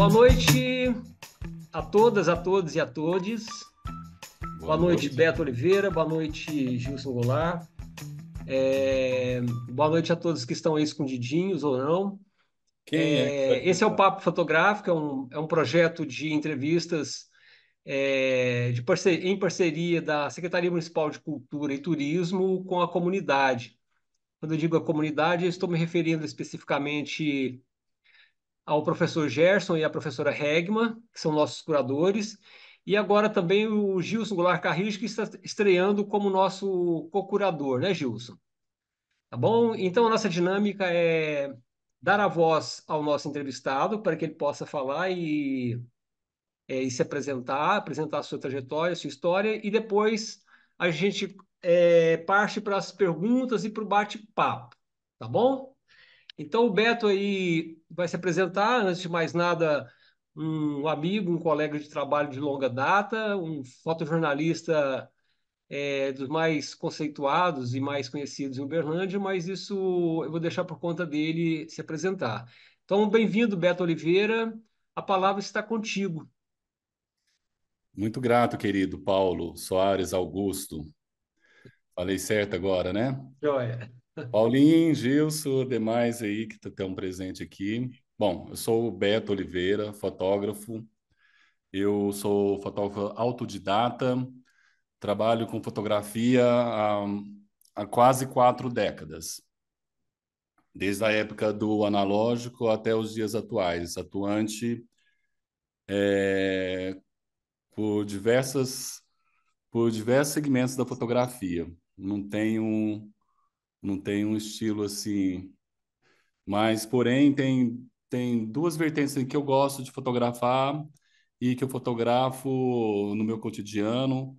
Boa noite a todas, a todos e a todes. Boa, boa noite, noite, Beto Oliveira. Boa noite, Gilson Goulart. É... Boa noite a todos que estão aí escondidinhos ou não. É... É Esse é o Papo Fotográfico, é um, é um projeto de entrevistas é, de em parceria da Secretaria Municipal de Cultura e Turismo com a comunidade. Quando eu digo a comunidade, eu estou me referindo especificamente ao professor Gerson e à professora Regma, que são nossos curadores, e agora também o Gilson Goulart Carris, que está estreando como nosso co-curador, né, Gilson? Tá bom? Então, a nossa dinâmica é dar a voz ao nosso entrevistado para que ele possa falar e, é, e se apresentar, apresentar a sua trajetória, a sua história, e depois a gente é, parte para as perguntas e para o bate-papo, tá bom? Então o Beto aí vai se apresentar, antes de mais nada, um amigo, um colega de trabalho de longa data, um fotojornalista é, dos mais conceituados e mais conhecidos em Uberlândia, mas isso eu vou deixar por conta dele se apresentar. Então, bem-vindo, Beto Oliveira. A palavra está contigo. Muito grato, querido Paulo Soares Augusto. Falei certo agora, né? Joia. Paulinho, Gilson, demais aí que estão presente aqui. Bom, eu sou o Beto Oliveira, fotógrafo. Eu sou fotógrafo autodidata, trabalho com fotografia há, há quase quatro décadas, desde a época do analógico até os dias atuais, atuante é, por diversas por diversos segmentos da fotografia. Não tenho não tem um estilo assim. Mas, porém, tem, tem duas vertentes assim que eu gosto de fotografar e que eu fotografo no meu cotidiano.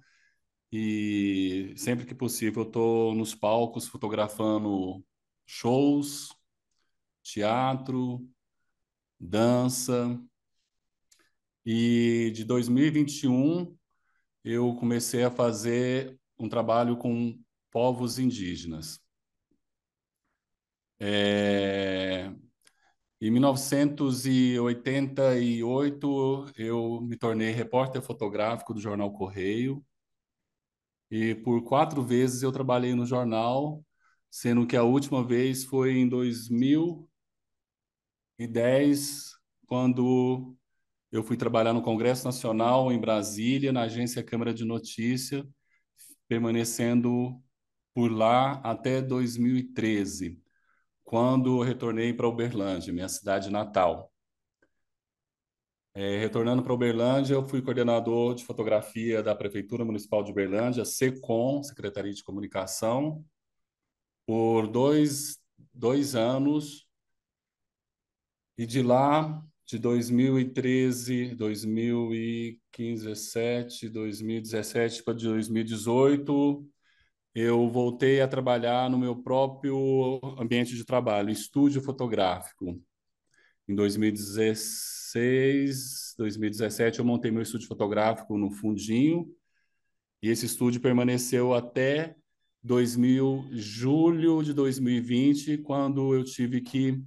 E sempre que possível eu estou nos palcos fotografando shows, teatro, dança. E de 2021 eu comecei a fazer um trabalho com povos indígenas. É... Em 1988, eu me tornei repórter fotográfico do jornal Correio. E por quatro vezes eu trabalhei no jornal, sendo que a última vez foi em 2010, quando eu fui trabalhar no Congresso Nacional em Brasília, na agência Câmara de Notícia, permanecendo por lá até 2013 quando retornei para Uberlândia, minha cidade natal. É, retornando para Uberlândia, eu fui coordenador de fotografia da Prefeitura Municipal de Uberlândia, SECOM, Secretaria de Comunicação, por dois, dois anos. E de lá, de 2013, 2015, 2017, 2017 para 2018, eu voltei a trabalhar no meu próprio ambiente de trabalho, estúdio fotográfico. Em 2016, 2017, eu montei meu estúdio fotográfico no Fundinho, e esse estúdio permaneceu até 2000, julho de 2020, quando eu tive que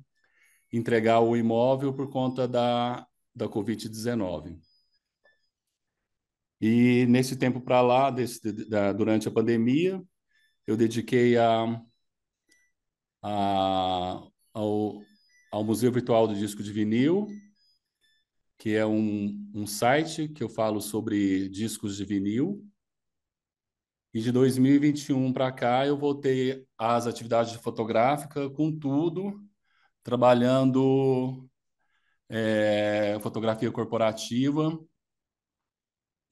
entregar o imóvel por conta da, da Covid-19. E nesse tempo para lá, desse, da, durante a pandemia, eu dediquei a, a, ao, ao Museu Virtual do Disco de Vinil, que é um, um site que eu falo sobre discos de vinil. E de 2021 para cá, eu voltei às atividades fotográficas com tudo, trabalhando é, fotografia corporativa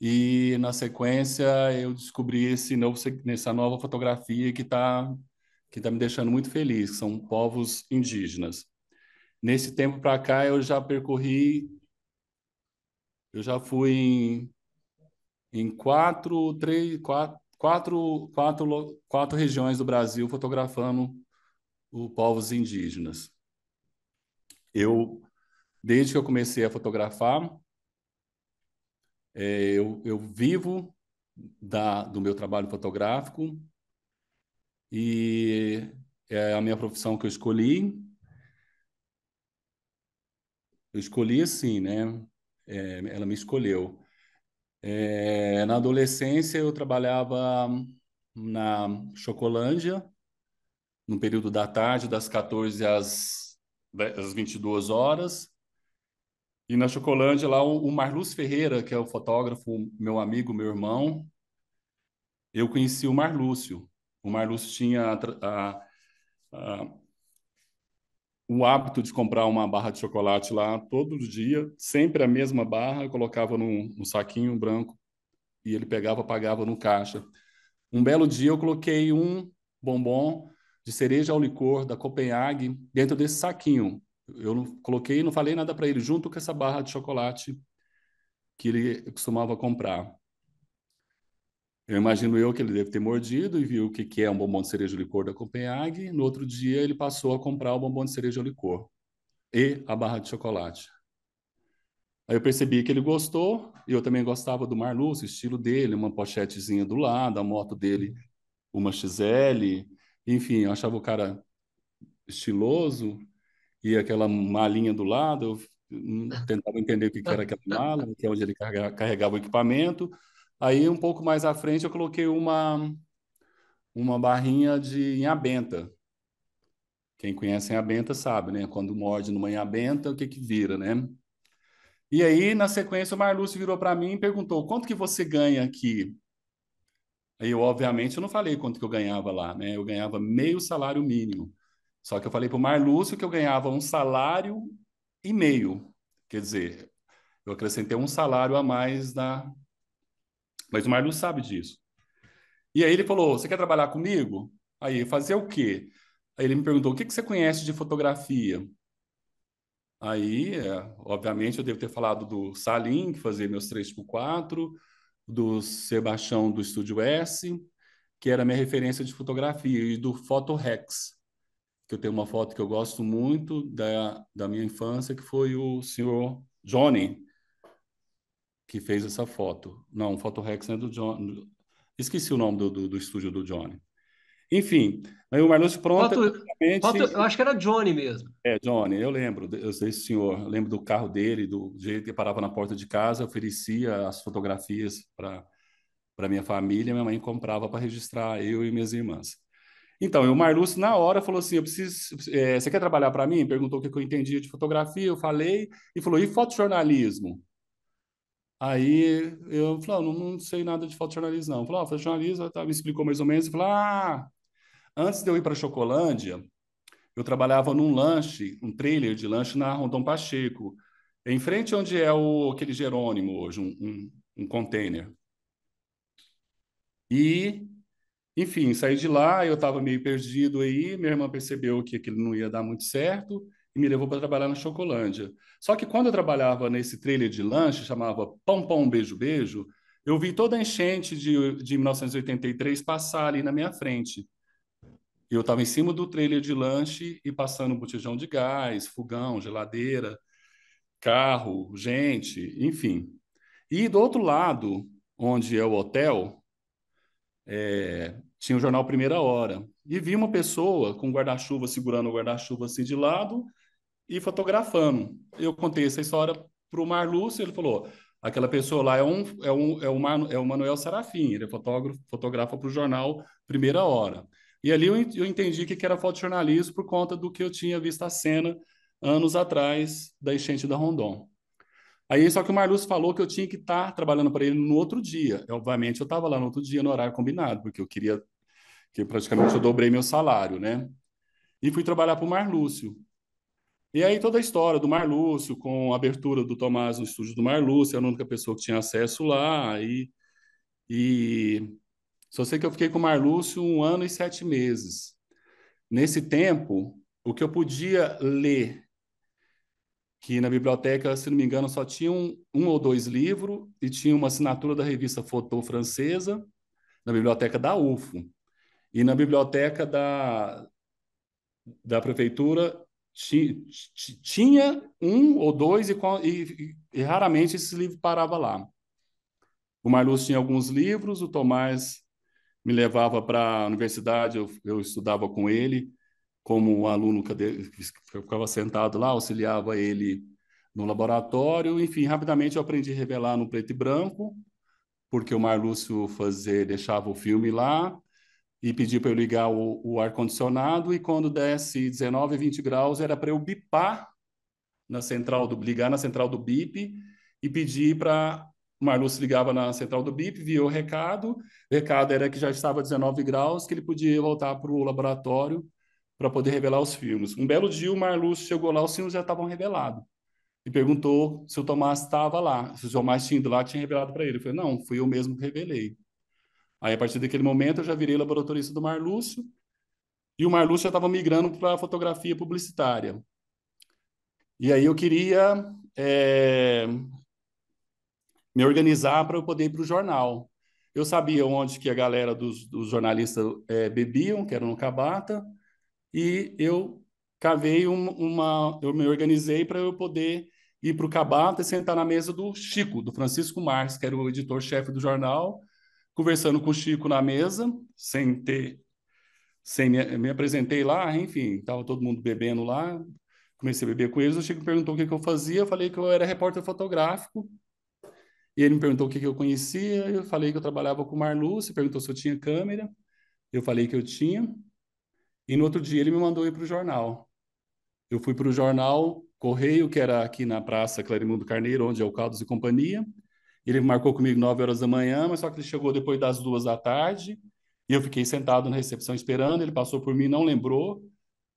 e na sequência eu descobri esse novo, essa nova fotografia que está que tá me deixando muito feliz, que são povos indígenas. Nesse tempo para cá eu já percorri, eu já fui em, em quatro, três, quatro, quatro, quatro, quatro regiões do Brasil fotografando os povos indígenas. Eu, desde que eu comecei a fotografar, é, eu, eu vivo da, do meu trabalho fotográfico e é a minha profissão que eu escolhi. Eu escolhi assim, né? É, ela me escolheu. É, na adolescência, eu trabalhava na Chocolândia, no período da tarde, das 14 às, às 22 horas. E na Chocolândia, lá, o, o Marluz Ferreira, que é o fotógrafo, meu amigo, meu irmão, eu conheci o Marlúcio. O Marlúcio tinha a, a, a, o hábito de comprar uma barra de chocolate lá todo dia, sempre a mesma barra, colocava num, num saquinho branco e ele pegava, pagava no caixa. Um belo dia eu coloquei um bombom de cereja ao licor da Copenhague dentro desse saquinho. Eu não coloquei e não falei nada para ele, junto com essa barra de chocolate que ele costumava comprar. Eu imagino eu que ele deve ter mordido e viu o que, que é um bombom de cereja de licor da Copenhague. No outro dia, ele passou a comprar o bombom de cereja de licor e a barra de chocolate. Aí eu percebi que ele gostou, e eu também gostava do Marluz, estilo dele, uma pochetezinha do lado, a moto dele, uma XL. Enfim, eu achava o cara estiloso e aquela malinha do lado, eu hum, tentava entender o que era aquela mala, que é onde ele carregava o equipamento. Aí, um pouco mais à frente, eu coloquei uma, uma barrinha de inhabenta. Quem conhece inhabenta sabe, né? Quando morde numa inhabenta, o que que vira, né? E aí, na sequência, o Marlúcio virou para mim e perguntou, quanto que você ganha aqui? Aí, eu, obviamente, eu não falei quanto que eu ganhava lá, né? Eu ganhava meio salário mínimo. Só que eu falei para o Marlúcio que eu ganhava um salário e meio. Quer dizer, eu acrescentei um salário a mais na. Mas o Marlúcio sabe disso. E aí ele falou: Você quer trabalhar comigo? Aí, fazer o quê? Aí ele me perguntou: O que, que você conhece de fotografia? Aí, é, obviamente, eu devo ter falado do Salim, que fazia meus 3x4, do Sebastião do Estúdio S, que era minha referência de fotografia, e do Photo Rex que eu tenho uma foto que eu gosto muito da, da minha infância, que foi o senhor Johnny, que fez essa foto. Não, foto Rex é do Johnny. Esqueci o nome do, do, do estúdio do Johnny. Enfim, aí o Marlon Pronto. Foto, foto, eu acho que era Johnny mesmo. É, Johnny, eu lembro desse senhor. Eu lembro do carro dele, do jeito que parava na porta de casa, oferecia as fotografias para minha família. Minha mãe comprava para registrar eu e minhas irmãs. Então, e o Marluce, na hora, falou assim: eu preciso. É, você quer trabalhar para mim? Perguntou o que, eu entendia de fotografia, eu falei, e falou: e fotojornalismo? Aí eu falei, oh, não, não, sei nada de fotojornalismo, não. Falou, oh, fotojornalismo, tá, me explicou mais ou menos, e falou: ah, antes de eu ir para Chocolândia, eu trabalhava num lanche, um trailer de lanche na Rondon Pacheco, em frente onde é o, aquele Jerônimo hoje, um, um, um container. E enfim, saí de lá, eu estava meio perdido aí, minha irmã percebeu que aquilo não ia dar muito certo e me levou para trabalhar na Chocolândia. Só que quando eu trabalhava nesse trailer de lanche, chamava Pão Pão Beijo Beijo, eu vi toda a enchente de, de 1983 passar ali na minha frente. Eu estava em cima do trailer de lanche e passando botijão de gás, fogão, geladeira, carro, gente, enfim. E do outro lado, onde é o hotel, é, tinha o jornal Primeira Hora, e vi uma pessoa com guarda-chuva, segurando o guarda-chuva assim de lado e fotografando. Eu contei essa história para o Marlúcio, ele falou, aquela pessoa lá é, um, é, um, é, o, Manu, é o Manuel Sarafim, ele é fotógrafo, fotografa para o jornal Primeira Hora. E ali eu, eu entendi que era fotojornalismo por conta do que eu tinha visto a cena anos atrás da enchente da Rondon. Aí só que o Marluz falou que eu tinha que estar tá trabalhando para ele no outro dia. obviamente eu estava lá no outro dia no horário combinado, porque eu queria que praticamente eu dobrei meu salário, né? E fui trabalhar para o Marlúcio. E aí toda a história do Marlúcio, com a abertura do Tomás no estúdio do Marlúcio, era a única pessoa que tinha acesso lá. E, e só sei que eu fiquei com o Marlúcio um ano e sete meses. Nesse tempo, o que eu podia ler que na biblioteca, se não me engano, só tinham um, ou dois livros e tinha uma assinatura da revista Fotô Francesa na biblioteca da UFO. E na biblioteca da, da prefeitura ti, tinha um ou dois e, e, e raramente esse livro parava lá. O Marluz tinha alguns livros, o Tomás me levava para a universidade, eu, eu estudava com ele, como um aluno que ficava sentado lá, auxiliava ele no laboratório. Enfim, rapidamente eu aprendi a revelar no preto e branco, porque o Marlúcio fazer, deixava o filme lá e pedi para eu ligar o, o ar-condicionado. E quando desse 19, 20 graus, era para eu bipar na central do ligar na central do BIP e pedir para o Marlúcio ligava na central do BIP, via o recado. O recado era que já estava 19 graus, que ele podia voltar para o laboratório para poder revelar os filmes. Um belo dia, o Marlúcio chegou lá, os filmes já estavam revelados. E perguntou se o Tomás estava lá, se o Tomás tinha ido lá tinha revelado para ele. Eu falei, não, fui eu mesmo que revelei. Aí, a partir daquele momento, eu já virei laboratorista do Marlúcio, e o Marlúcio já estava migrando para a fotografia publicitária. E aí eu queria é, me organizar para eu poder ir para o jornal. Eu sabia onde que a galera dos, dos jornalistas é, bebiam, que era no Cabata, e eu cavei um, uma, eu me organizei para eu poder ir para o Cabata e sentar na mesa do Chico, do Francisco Marques, que era o editor-chefe do jornal, conversando com o Chico na mesa, sem ter, sem me, me apresentei lá, enfim, estava todo mundo bebendo lá, comecei a beber com eles, o Chico perguntou o que, que eu fazia, eu falei que eu era repórter fotográfico, e ele me perguntou o que, que eu conhecia, eu falei que eu trabalhava com o Marlu, se perguntou se eu tinha câmera, eu falei que eu tinha, e no outro dia ele me mandou ir para o jornal. Eu fui para o jornal Correio, que era aqui na Praça Clarimundo Carneiro, onde é o Caldos e Companhia. Ele marcou comigo 9 horas da manhã, mas só que ele chegou depois das duas da tarde. E eu fiquei sentado na recepção esperando. Ele passou por mim, não lembrou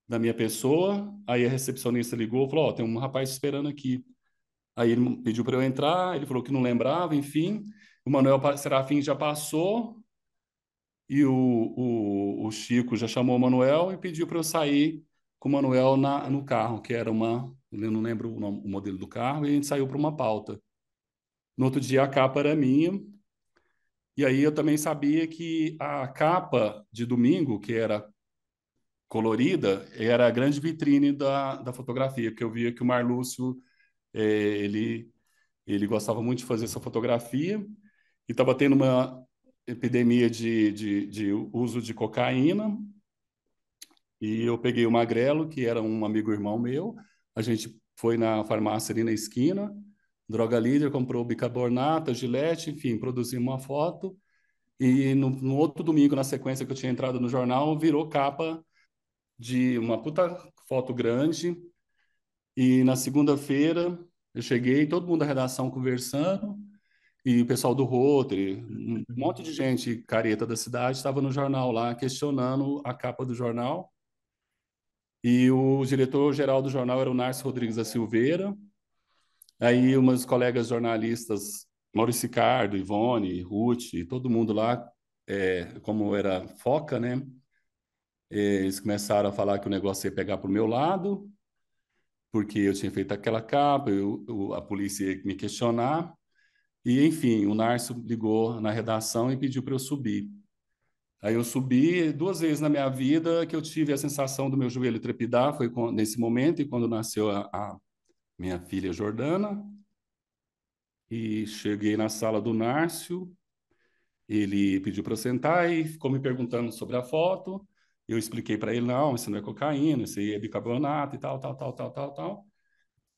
da minha pessoa. Aí a recepcionista ligou, falou: "Ó, oh, tem um rapaz esperando aqui". Aí ele pediu para eu entrar, ele falou que não lembrava, enfim. O Manuel Serafim já passou, e o, o, o Chico já chamou o Manuel e pediu para eu sair com o Manuel na, no carro, que era uma. Eu não lembro o, nome, o modelo do carro, e a gente saiu para uma pauta. No outro dia, a capa era minha. E aí eu também sabia que a capa de domingo, que era colorida, era a grande vitrine da, da fotografia, porque eu via que o Marlúcio é, ele, ele gostava muito de fazer essa fotografia e estava tendo uma epidemia de, de, de uso de cocaína, e eu peguei o Magrelo, que era um amigo irmão meu. A gente foi na farmácia ali na esquina, Droga Líder, comprou bicarbonato, gilete, enfim, produzimos uma foto. E no, no, outro domingo, na sequência que eu tinha entrado no jornal, virou capa de uma puta foto grande. E na segunda-feira eu cheguei, todo mundo da redação conversando e o pessoal do Rotary, um uhum. monte de gente careta da cidade estava no jornal lá questionando a capa do jornal. E o diretor-geral do jornal era o Narciso Rodrigues da Silveira. Aí umas colegas jornalistas, Maurício Ricardo, Ivone, Ruth, todo mundo lá, é, como era foca, né? É, eles começaram a falar que o negócio ia pegar para o meu lado, porque eu tinha feito aquela capa, eu, eu, a polícia ia me questionar. E, enfim, o Narcio ligou na redação e pediu para eu subir. Aí eu subi duas vezes na minha vida que eu tive a sensação do meu joelho trepidar, foi nesse momento e quando nasceu a, a minha filha Jordana. E cheguei na sala do Nárcio, ele pediu para eu sentar e ficou me perguntando sobre a foto. Eu expliquei para ele, não, isso não é cocaína, isso aí é bicarbonato e tal, tal, tal, tal, tal, tal.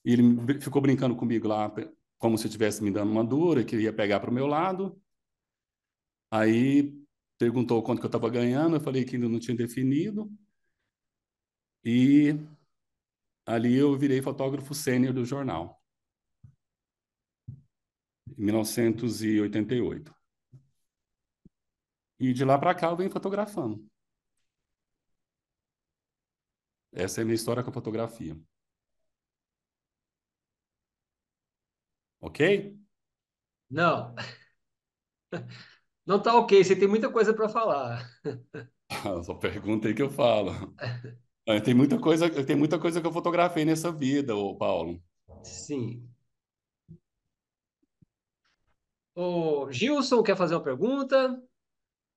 E ele ficou brincando comigo lá como se estivesse me dando uma dura, queria pegar para o meu lado. Aí perguntou quanto que eu estava ganhando, eu falei que ainda não tinha definido. E ali eu virei fotógrafo sênior do jornal. Em 1988. E de lá para cá eu venho fotografando. Essa é a minha história com a fotografia. Ok? Não. Não está ok, você tem muita coisa para falar. Só pergunta aí que eu falo. Tem muita coisa, tem muita coisa que eu fotografei nessa vida, ô Paulo. Sim. O Gilson quer fazer uma pergunta?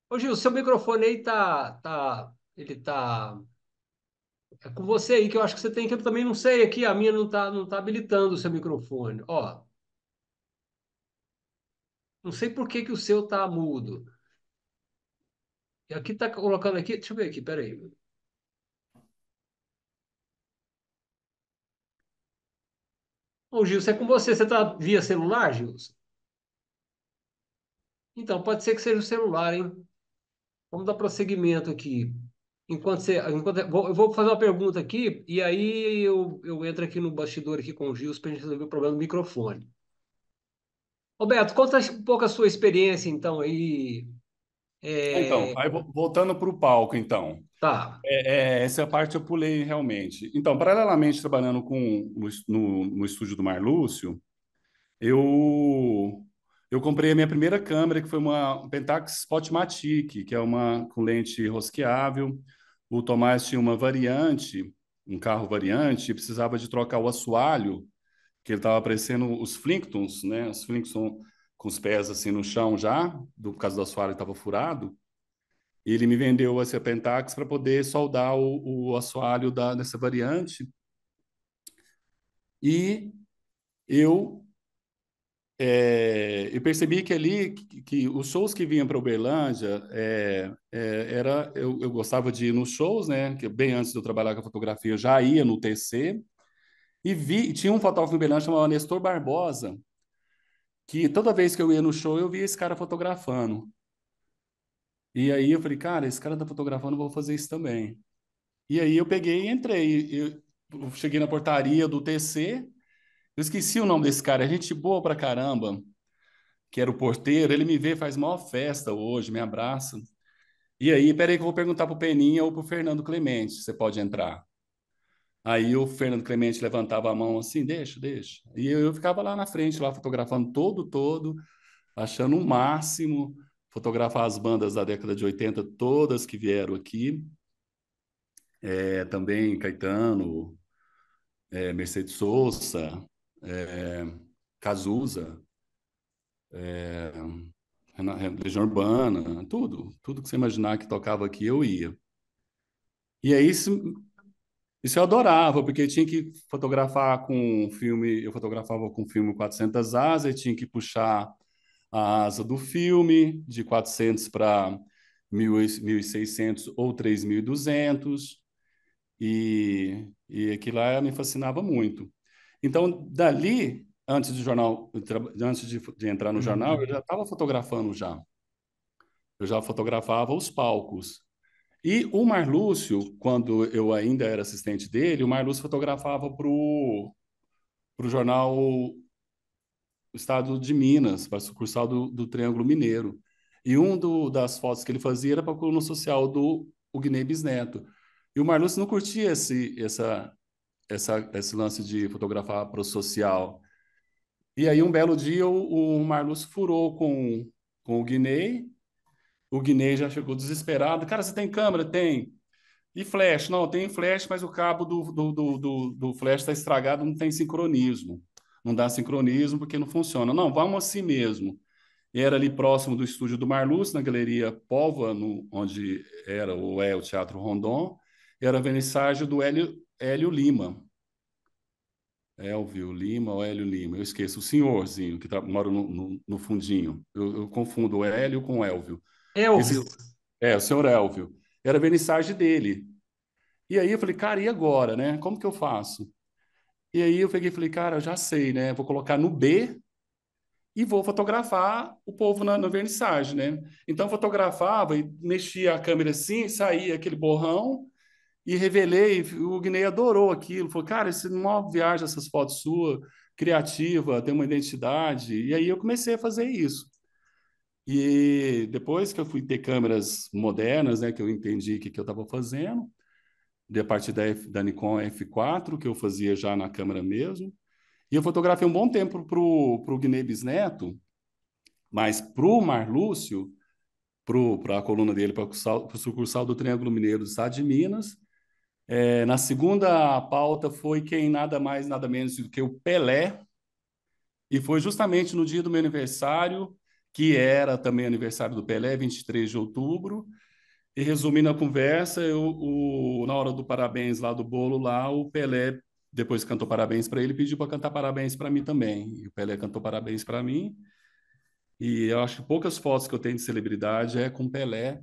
Ô Gilson, seu microfone aí tá, tá, ele tá é com você aí que eu acho que você tem que eu também não sei aqui, a minha não tá não tá habilitando o seu microfone. Ó, não sei por que, que o seu tá mudo. E aqui tá colocando aqui, deixa eu ver aqui, peraí. Ô, Gilson, é com você. Você tá via celular, Gilson? Então, pode ser que seja o celular, hein? Vamos dar prosseguimento aqui. Enquanto você, enquanto, é, eu vou fazer uma pergunta aqui, e aí eu, eu entro aqui no bastidor aqui com o Gilson para a gente resolver o problema do microfone. Roberto, conta um pouco a sua experiência, então, aí. É... Então, aí, voltando para o palco, então. Tá. É, é, essa parte eu pulei realmente. Então, paralelamente trabalhando com no, no estúdio do Marlúcio, eu eu comprei a minha primeira câmera, que foi uma Pentax Spotmatic, que é uma com lente rosqueável. O Tomás tinha uma variante, um carro variante, e precisava de trocar o assoalho que ele estava aparecendo os flinktons, né? Os flinktons com os pés assim no chão já, do caso do assoalho estava furado. E ele me vendeu esse Pentax para poder soldar o, o assoalho da, dessa variante. E eu é, eu percebi que ali que, que os shows que vinham para Uberlândia é, é, era eu, eu, gostava de ir nos shows, né? Que bem antes de eu trabalhar com a fotografia eu já ia no TC e vi, tinha um fotógrafo em Belém chamado Nestor Barbosa, que toda vez que eu ia no show, eu via esse cara fotografando. E aí eu falei, cara, esse cara tá fotografando, vou fazer isso também. E aí eu peguei e entrei. Eu cheguei na portaria do TC, eu esqueci o nome desse cara, é gente boa pra caramba, que era o porteiro, ele me vê, faz maior festa hoje, me abraça. E aí, peraí que eu vou perguntar pro Peninha ou pro Fernando Clemente, você pode entrar. Aí o Fernando Clemente levantava a mão assim, deixa, deixa. E eu, eu ficava lá na frente, lá fotografando todo, todo, achando o um máximo fotografar as bandas da década de 80, todas que vieram aqui. É, também Caetano, é, Mercedes Souza, é, Cazuza, é, Legião Urbana, tudo, tudo que você imaginar que tocava aqui, eu ia. E aí isso eu adorava, porque tinha que fotografar com filme, eu fotografava com filme 400 asas, e tinha que puxar a asa do filme de 400 para 1.600 ou 3.200, e, e aquilo lá me fascinava muito. Então, dali, antes, de, jornal, antes de, de entrar no uhum. jornal, eu já estava fotografando já. Eu já fotografava os palcos, e o Marlúcio, quando eu ainda era assistente dele, o Marlúcio fotografava para o jornal Estado de Minas, para a sucursal do, do, Triângulo Mineiro. E um do, das fotos que ele fazia era para a coluna social do Guiné Bisneto. E o Marlúcio não curtia esse, essa, essa, esse lance de fotografar para o social. E aí, um belo dia, o, o Marlúcio furou com, com o Guiné o Guiné já chegou desesperado. Cara, você tem câmera? Tem. E flash? Não, tem flash, mas o cabo do, do, do, do, do flash está estragado, não tem sincronismo. Não dá sincronismo porque não funciona. Não, vamos assim mesmo. era ali próximo do estúdio do Marluz, na Galeria Pova, no, onde era ou é o Teatro Rondon. Era a do Hélio, Hélio Lima. Elvio Lima ou Hélio Lima? Eu esqueço, o senhorzinho que tá, mora no, no, no fundinho. Eu, eu, confundo o Hélio com o Elvio. Elvio. é, o senhor Elvio. Era a vernissagem dele. E aí eu falei, cara, e agora, né? Como que eu faço? E aí eu peguei e falei, cara, eu já sei, né? Vou colocar no B e vou fotografar o povo na, na né? Então fotografava e mexia a câmera assim, saía aquele borrão e revelei. O Guinei adorou aquilo. Falou, cara, esse uma viagem essas fotos sua, criativa, tem uma identidade. E aí eu comecei a fazer isso. E depois que eu fui ter câmeras modernas, né, que eu entendi o que, que eu estava fazendo, de a partir da, F, da Nikon F4, que eu fazia já na câmera mesmo, e eu fotografei um bom tempo para o Guiné Neto, mas para o Marlúcio, para a coluna dele, para o sucursal do Triângulo Mineiro do Estado de Minas, é, na segunda pauta foi quem nada mais, nada menos do que o Pelé, e foi justamente no dia do meu aniversário, que era também aniversário do Pelé, 23 de outubro. E resumindo a conversa, eu, o, na hora do parabéns lá do bolo lá, o Pelé depois cantou parabéns para ele, pediu para cantar parabéns para mim também. E o Pelé cantou parabéns para mim. E eu acho que poucas fotos que eu tenho de celebridade é com Pelé,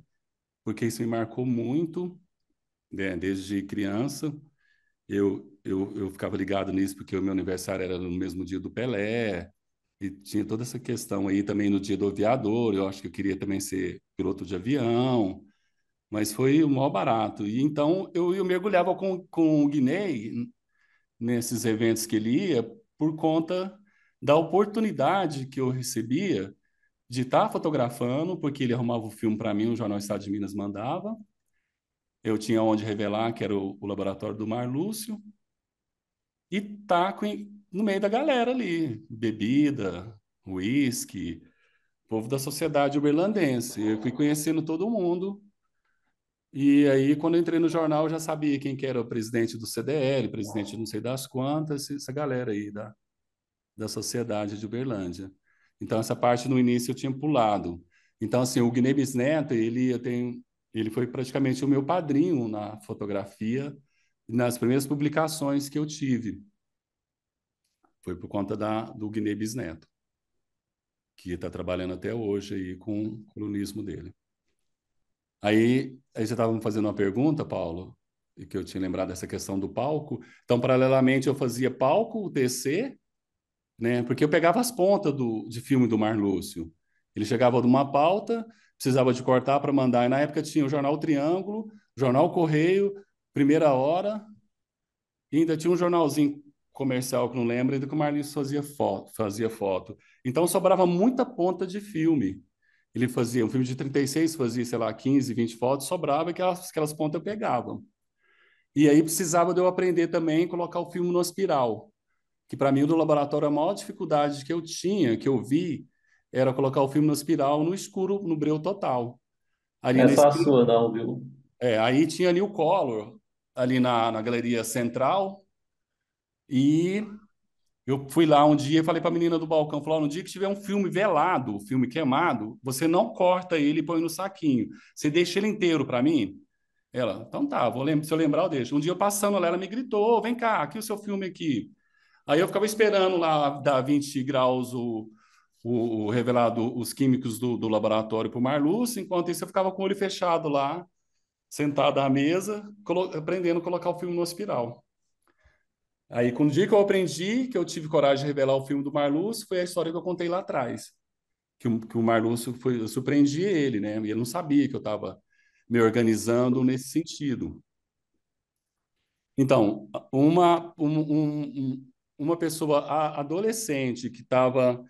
porque isso me marcou muito né? desde criança. Eu, eu, eu ficava ligado nisso porque o meu aniversário era no mesmo dia do Pelé, e tinha toda essa questão aí também no dia do aviador, eu acho que eu queria também ser piloto de avião, mas foi o maior barato. E então eu, eu mergulhava com, com o Guiné nesses eventos que ele ia por conta da oportunidade que eu recebia de estar tá fotografando, porque ele arrumava o filme para mim, o Jornal Estado de Minas mandava. Eu tinha onde revelar, que era o, o laboratório do Mar Lúcio. E estar tá com, no meio da galera ali, bebida, uísque, povo da sociedade uberlandense. Eu fui conhecendo todo mundo. E aí, quando eu entrei no jornal, eu já sabia quem que era o presidente do CDL, presidente não sei das quantas, essa galera aí da, da sociedade de Uberlândia. Então, essa parte no início eu tinha pulado. Então, assim, o Guiné Neto, ele, eu tenho, ele foi praticamente o meu padrinho na fotografia, nas primeiras publicações que eu tive. Foi por conta da, do Guiné Bisneto, que está trabalhando até hoje aí com o colunismo dele. Aí, aí você estava me fazendo uma pergunta, Paulo, e que eu tinha lembrado dessa questão do palco. Então, paralelamente, eu fazia palco, TC, né? porque eu pegava as pontas do, de filme do Mar Lúcio. Ele chegava de uma pauta, precisava de cortar para mandar. E na época tinha o Jornal Triângulo, Jornal Correio, Primeira Hora, e ainda tinha um jornalzinho comercial que não lembro, ainda que o Marlis fazia foto, fazia foto. Então sobrava muita ponta de filme. Ele fazia um filme de 36, fazia, sei lá, 15, 20 fotos, sobrava aquelas, aquelas pontas eu pegava. E aí precisava de eu aprender também colocar o filme no espiral, que para mim do laboratório a maior dificuldade que eu tinha, que eu vi, era colocar o filme no espiral no escuro, no breu total. Ali é só a sua, não, viu? É, aí tinha ali o Collor, ali na, na galeria central, e eu fui lá um dia e falei para a menina do balcão, falou, no dia que tiver um filme velado, um filme queimado, você não corta ele e põe no saquinho. Você deixa ele inteiro para mim? Ela, então tá, vou lembrar, se eu lembrar, eu deixo. Um dia eu passando lá, ela me gritou, vem cá, aqui o seu filme aqui. Aí eu ficava esperando lá dar 20 graus o, o, o revelado, os químicos do, do laboratório para o Marluce, enquanto isso eu ficava com o olho fechado lá, sentado à mesa, aprendendo a colocar o filme no espiral. Aí, com o dia que eu aprendi, que eu tive coragem de revelar o filme do Marlúcio, foi a história que eu contei lá atrás. Que o, que o Marlúcio foi, eu surpreendi ele, né? Ele não sabia que eu estava me organizando nesse sentido. Então, uma, um, um, uma pessoa adolescente que estava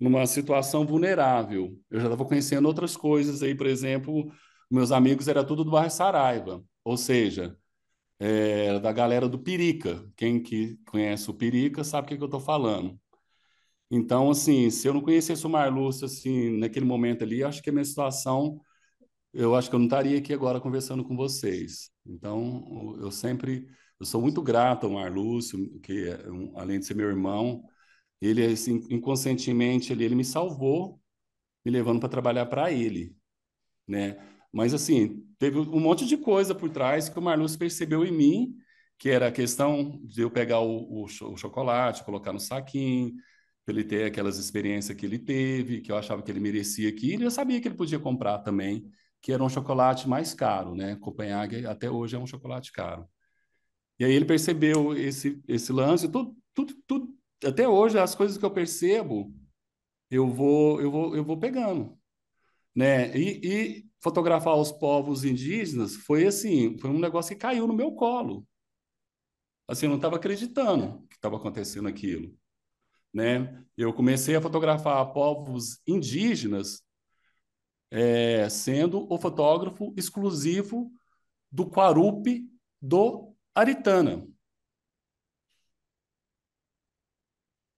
numa situação vulnerável, eu já estava conhecendo outras coisas aí, por exemplo, meus amigos era tudo do bairro Saraiva, ou seja, é, da galera do Pirica. Quem que conhece o Pirica sabe o que, que eu estou falando. Então, assim, se eu não conhecesse o Marlúcio, assim, naquele momento ali, acho que a minha situação, eu acho que eu não estaria aqui agora conversando com vocês. Então, eu sempre, eu sou muito grato ao Marlúcio, que é além de ser meu irmão, ele, assim, inconscientemente, ele, ele me salvou, me levando para trabalhar para ele, né? Mas, assim, teve um monte de coisa por trás que o Marluz percebeu em mim, que era a questão de eu pegar o, o, o chocolate, colocar no saquinho, ele ter aquelas experiências que ele teve, que eu achava que ele merecia aqui, e eu sabia que ele podia comprar também, que era um chocolate mais caro, né? Copenhague até hoje é um chocolate caro. E aí ele percebeu esse, esse lance, tudo, tudo, tudo, até hoje as coisas que eu percebo, eu vou, eu vou, eu vou pegando né? E, e fotografar os povos indígenas foi assim, foi um negócio que caiu no meu colo. Assim, eu não estava acreditando que estava acontecendo aquilo, né? Eu comecei a fotografar povos indígenas é, sendo o fotógrafo exclusivo do Quarupi do Aritana.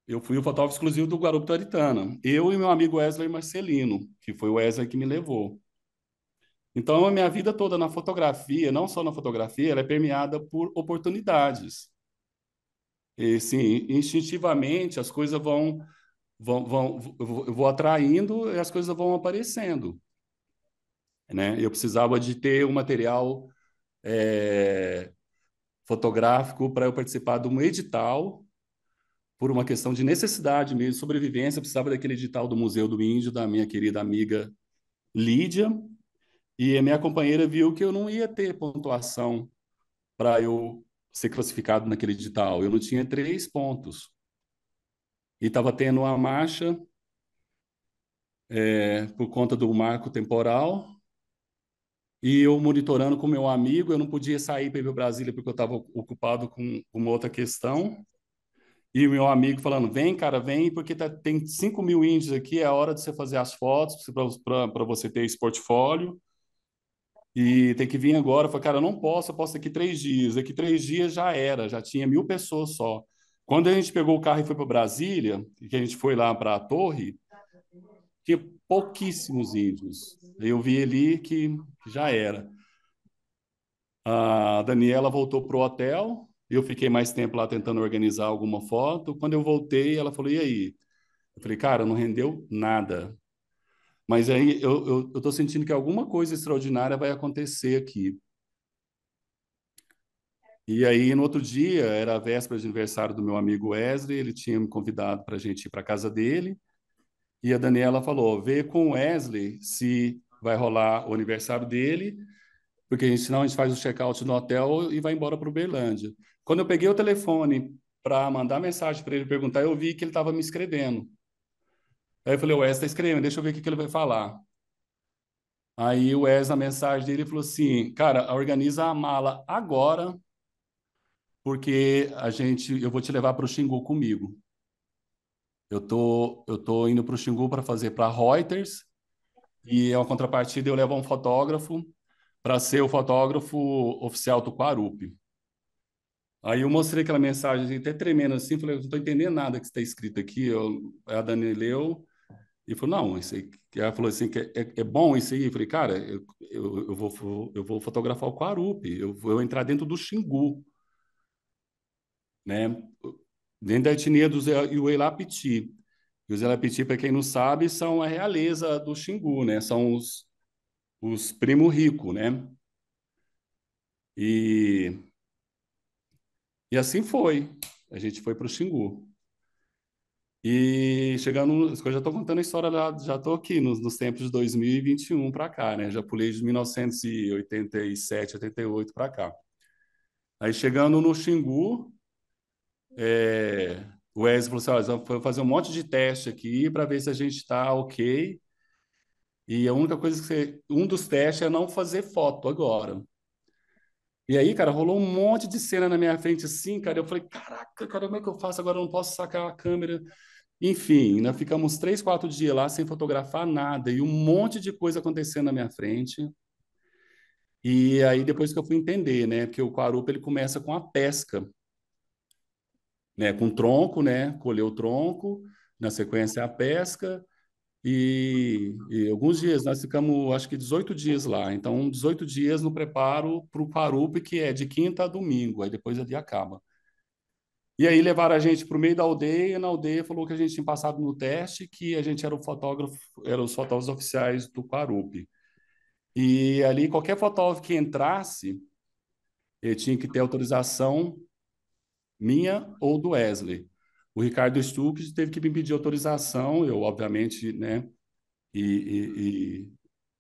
eu fui o fotógrafo exclusivo do Guarupo Taritana. Eu e meu amigo Wesley Marcelino, que foi o Wesley que me levou. Então, a minha vida toda na fotografia, não só na fotografia, ela é permeada por oportunidades. E, sim, instintivamente as coisas vão, vão, vão vou atraindo e as coisas vão aparecendo. Né? Eu precisava de ter um material é, fotográfico para eu participar de um edital por uma questão de necessidade mesmo, sobrevivência, precisava daquele edital do Museu do Índio, da minha querida amiga Lídia, e a minha companheira viu que eu não ia ter pontuação para eu ser classificado naquele edital. Eu não tinha três pontos. E estava tendo uma marcha é, por conta do marco temporal. E eu monitorando com meu amigo, eu não podia sair para ir para Brasília porque eu estava ocupado com uma outra questão. E o meu amigo falando: vem, cara, vem, porque tá, tem 5 mil índios aqui, é hora de você fazer as fotos para você ter esse portfólio. E tem que vir agora. Eu falei, cara, eu não posso, eu posso daqui três dias. Daqui três dias já era, já tinha mil pessoas só. Quando a gente pegou o carro e foi para Brasília, que a gente foi lá para a torre, tinha pouquíssimos índios. Eu vi ali que já era. A Daniela voltou para o hotel, eu fiquei mais tempo lá tentando organizar alguma foto. Quando eu voltei, ela falou: e aí? Eu falei: cara, não rendeu nada. Mas aí eu estou sentindo que alguma coisa extraordinária vai acontecer aqui. E aí, no outro dia, era a véspera de aniversário do meu amigo Wesley, ele tinha me convidado para a gente ir para casa dele. E a Daniela falou: vê com o Wesley se vai rolar o aniversário dele, porque senão a gente faz o check-out no hotel e vai embora para o Uberlândia. Quando eu peguei o telefone para mandar mensagem para ele perguntar, eu vi que ele estava me escrevendo. Aí eu falei, o Wes está escrevendo, deixa eu ver o que, que ele vai falar. Aí o Wes, na mensagem dele, falou assim, cara, organiza a mala agora, porque a gente, eu vou te levar para o Xingu comigo. Eu tô, eu tô indo para o Xingu para fazer para Reuters, e é uma contrapartida, eu levo um fotógrafo para ser o fotógrafo oficial do Quarupi. Aí eu mostrei aquela mensagem assim, até tremendo assim, falei, eu não estou entendendo nada que está escrito aqui. Eu, é a Dani leu e falou, não, isso aí. Ela falou assim, que é, é, é, bom isso aí? Eu falei, cara, eu, eu, eu, vou, eu vou fotografar o Quarupi, eu vou entrar dentro do Xingu, né? Dentro da etnia dos Uelapiti. E os Elapiti para quem não sabe, são a realeza do Xingu, né? São os, os primo rico, né? E e assim foi. A gente foi para o Xingu. E chegando, eu já estou contando a história, já estou aqui nos, nos, tempos de 2021 para cá, né? Já pulei de 1987, 88 para cá. Aí chegando no Xingu, é, o Wesley falou assim: olha, vou fazer um monte de teste aqui para ver se a gente está ok. E a única coisa que você. Um dos testes é não fazer foto agora. E aí, cara, rolou um monte de cena na minha frente assim, cara. Eu falei, caraca, cara, como é que eu faço? Agora eu não posso sacar a câmera. Enfim, nós ficamos três, quatro dias lá sem fotografar nada e um monte de coisa acontecendo na minha frente. E aí depois que eu fui entender, né, porque o quarupa ele começa com a pesca, né, com o tronco, né, colher o tronco, na sequência a pesca, e, e, alguns dias, nós ficamos, acho que 18 dias lá. Então, 18 dias no preparo para o Quarupi, que é de quinta a domingo, aí depois ali é acaba. E aí levaram a gente para o meio da aldeia, e na aldeia falou que a gente tinha passado no teste, que a gente era o fotógrafo, eram os fotógrafos oficiais do Quarupi. E ali, qualquer fotógrafo que entrasse, ele tinha que ter autorização minha ou do Wesley. O Ricardo Stubbs teve que me pedir autorização, eu, obviamente, né, e, e,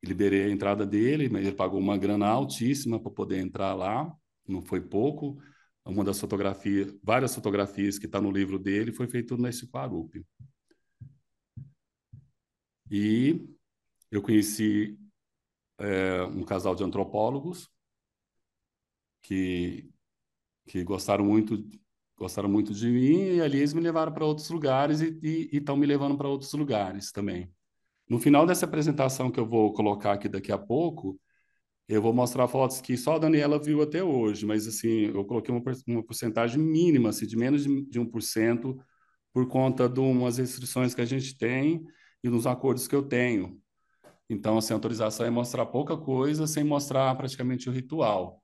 e liberei a entrada dele, mas ele pagou uma grana altíssima para poder entrar lá, não foi pouco. Uma das fotografias, várias fotografias que está no livro dele foi feito nesse Quarupi. E eu conheci é, um casal de antropólogos que, que gostaram muito gostaram muito de mim e ali eles me levaram para outros lugares e estão me levando para outros lugares também. No final dessa apresentação que eu vou colocar aqui daqui a pouco, eu vou mostrar fotos que só a Daniela viu até hoje, mas assim, eu coloquei uma, uma porcentagem mínima, assim, de menos de, de 1%, por conta de umas restrições que a gente tem e dos acordos que eu tenho. Então, assim, a autorização é mostrar pouca coisa sem mostrar praticamente o ritual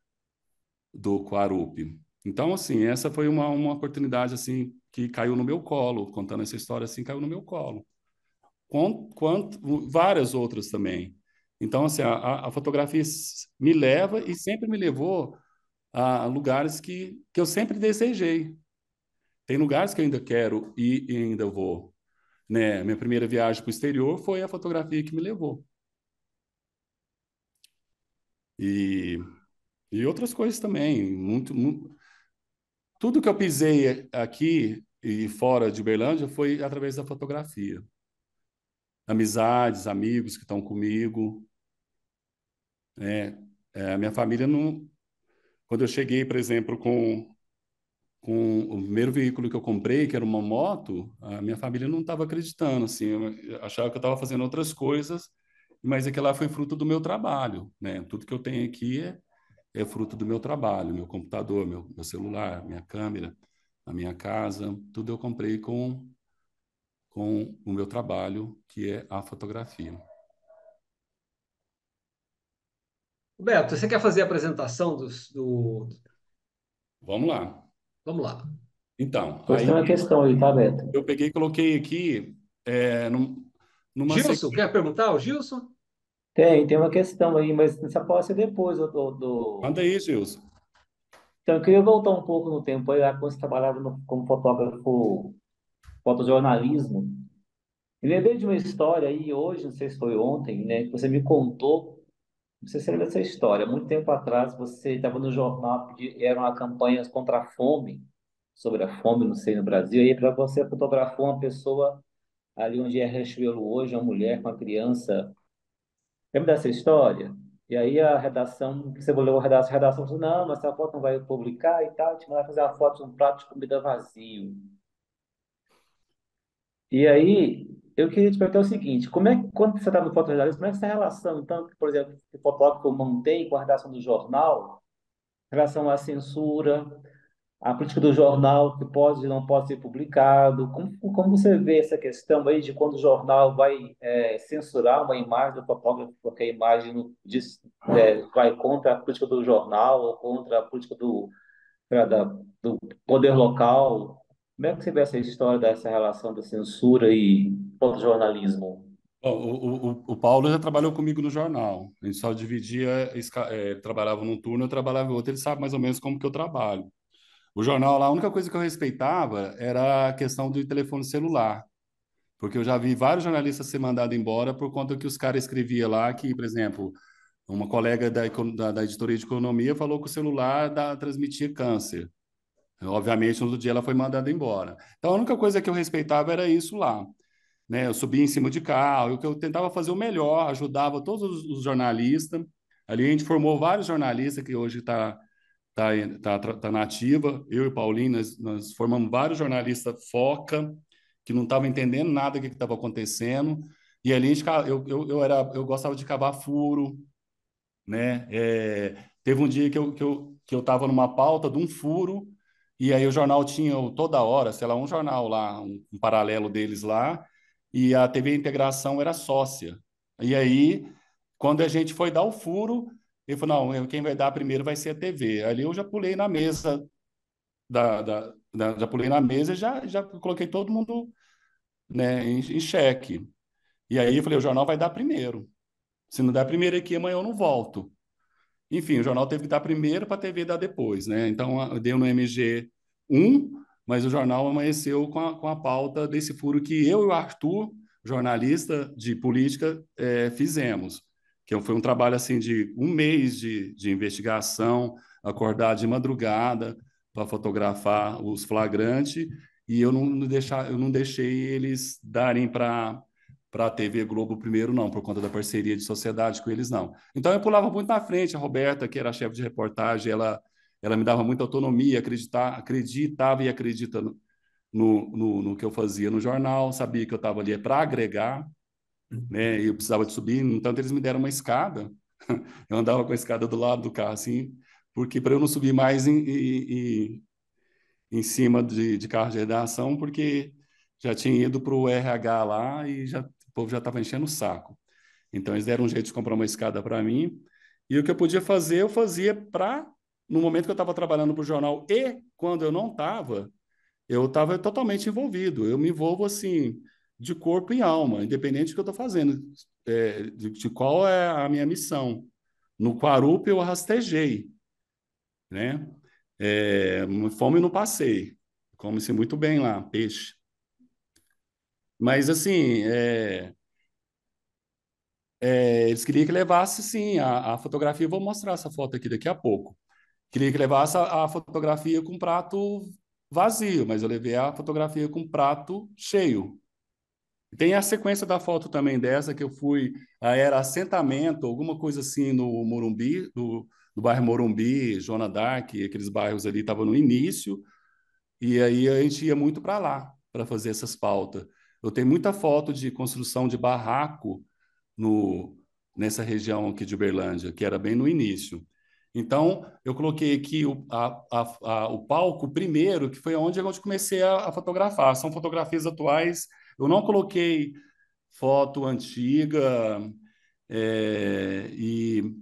do quarupi. Então, assim, essa foi uma, uma oportunidade, assim, que caiu no meu colo, contando essa história, assim, caiu no meu colo. Quanto, quanto várias outras também. Então, assim, a, a, fotografia me leva e sempre me levou a lugares que, que eu sempre desejei. Tem lugares que eu ainda quero ir e ainda vou. Né? Minha primeira viagem para o exterior foi a fotografia que me levou. E, e outras coisas também. muito, muito tudo que eu pisei aqui e fora de Uberlândia foi através da fotografia. Amizades, amigos que estão comigo. É, é, a minha família não. Quando eu cheguei, por exemplo, com, com o primeiro veículo que eu comprei, que era uma moto, a minha família não estava acreditando. Assim, eu achava que eu estava fazendo outras coisas, mas aquilo lá foi fruto do meu trabalho. Né? Tudo que eu tenho aqui é é fruto do meu trabalho, meu computador, meu, meu celular, minha câmera, a minha casa, tudo eu comprei com com o meu trabalho, que é a fotografia. Beto, você quer fazer a apresentação dos, do. Vamos lá. Vamos lá. Então. aí, tem uma questão aí, tá, Beto? Eu peguei e coloquei aqui. É, num, Gilson, sequ... quer perguntar o Gilson? Tem, tem uma questão aí, mas essa pode ser é depois do, do... Manda aí, Gilson. Então, eu queria voltar um pouco no tempo aí, lá quando você trabalhava no, como fotógrafo, fotojornalismo. Me lembrei de uma história aí, hoje, não sei se foi ontem, né? Que você me contou, não sei se lembra dessa história. Muito tempo atrás, você estava no jornal, era uma campanha contra a fome, sobre a fome, não sei, no Brasil. E aí, para você, fotografou uma pessoa ali onde é Riachuelo hoje, uma mulher com uma criança Lembra dessa história? E aí a redação, você leu a redação, a redação falou não, mas essa foto não vai publicar e tal, te mandar fazer uma foto de um prato de comida vazio. E aí, eu queria te perguntar o seguinte, como é quando você está no fotojornalismo, como é essa relação, então, por exemplo, que o fotógrafo mantém com a redação do jornal, relação à censura, a política do jornal que pode e não pode ser publicado. Como, como você vê essa questão aí de quando o jornal vai é, censurar uma imagem do fotógrafo porque a imagem diz, é, vai contra a política do jornal ou contra a política do, da, do poder local? Como é que você vê essa história dessa relação da censura e do jornalismo? o, o, o Paulo já trabalhou comigo no jornal. A gente só dividia, é, trabalhava num turno, eu trabalhava outro. Ele sabe mais ou menos como que eu trabalho. O jornal lá, a única coisa que eu respeitava era a questão do telefone celular. Porque eu já vi vários jornalistas ser mandados embora por conta que os caras escrevia lá que, por exemplo, uma colega da, da, da, editoria de economia falou que o celular da, transmitia câncer. Obviamente, no outro dia ela foi mandada embora. Então, a única coisa que eu respeitava era isso lá. Né? Eu subia em cima de carro, eu, eu tentava fazer o melhor, ajudava todos os, os jornalistas. Ali a gente formou vários jornalistas que hoje estão tá está tá, tá, tá na ativa. Eu e o Paulinho, nós, nós formamos vários jornalistas foca, que não estavam entendendo nada do que estava acontecendo. E ali a gente, eu, eu, eu, era, eu gostava de cavar furo. Né? É, teve um dia que eu estava que eu, que eu numa pauta de um furo, e aí o jornal tinha toda hora, sei lá, um jornal lá, um, um paralelo deles lá, e a TV Integração era sócia. E aí, quando a gente foi dar o furo, ele falou, não, quem vai dar primeiro vai ser a TV. Ali eu já pulei na mesa, da, da, da já pulei na mesa e já, já coloquei todo mundo né, em, em xeque. E aí eu falei, o jornal vai dar primeiro. Se não der primeiro aqui, amanhã eu não volto. Enfim, o jornal teve que dar primeiro para a TV dar depois, né? Então, deu no MG 1, mas o jornal amanheceu com a, com a pauta desse furo que eu e o Arthur, jornalista de política, é, fizemos. Então, foi um trabalho assim de um mês de, de investigação, acordar de madrugada para fotografar os flagrantes, e eu não, deixar, eu não deixei eles darem para para a TV Globo primeiro, não, por conta da parceria de sociedade com eles, não. Então, eu pulava muito na frente. A Roberta, que era chefe de reportagem, ela, ela me dava muita autonomia, acreditar, acreditava e acredita no, no, no, no que eu fazia no jornal, sabia que eu estava ali para agregar, né? E eu precisava de subir, então eles me deram uma escada. Eu andava com a escada do lado do carro, assim, porque para eu não subir mais em, em, em cima de, de carro de redação, porque já tinha ido para o RH lá e já, o povo já estava enchendo o saco. Então, eles deram um jeito de comprar uma escada para mim. E o que eu podia fazer, eu fazia para. No momento que eu estava trabalhando para o jornal e quando eu não estava, eu estava totalmente envolvido. Eu me envolvo assim de corpo e alma, independente do que eu estou fazendo, é, de, de, qual é a minha missão. No Quarup eu rastejei, né? É, fome não passei, come-se muito bem lá, peixe. Mas assim, é, é, eles queriam que levasse, sim, a, a, fotografia. Vou mostrar essa foto aqui daqui a pouco. Queria que levasse a, a fotografia com prato vazio, mas eu levei a fotografia com prato cheio. Tem a sequência da foto também dessa, que eu fui, era assentamento, alguma coisa assim no Morumbi, no, no bairro Morumbi, Zona Dark, aqueles bairros ali estavam no início, e aí a gente ia muito para lá para fazer essas pautas. Eu tenho muita foto de construção de barraco no, nessa região aqui de Uberlândia, que era bem no início. Então, eu coloquei aqui o, a, a, a, o palco primeiro, que foi onde é eu comecei a, fotografar. São fotografias atuais eu não coloquei foto antiga é, e,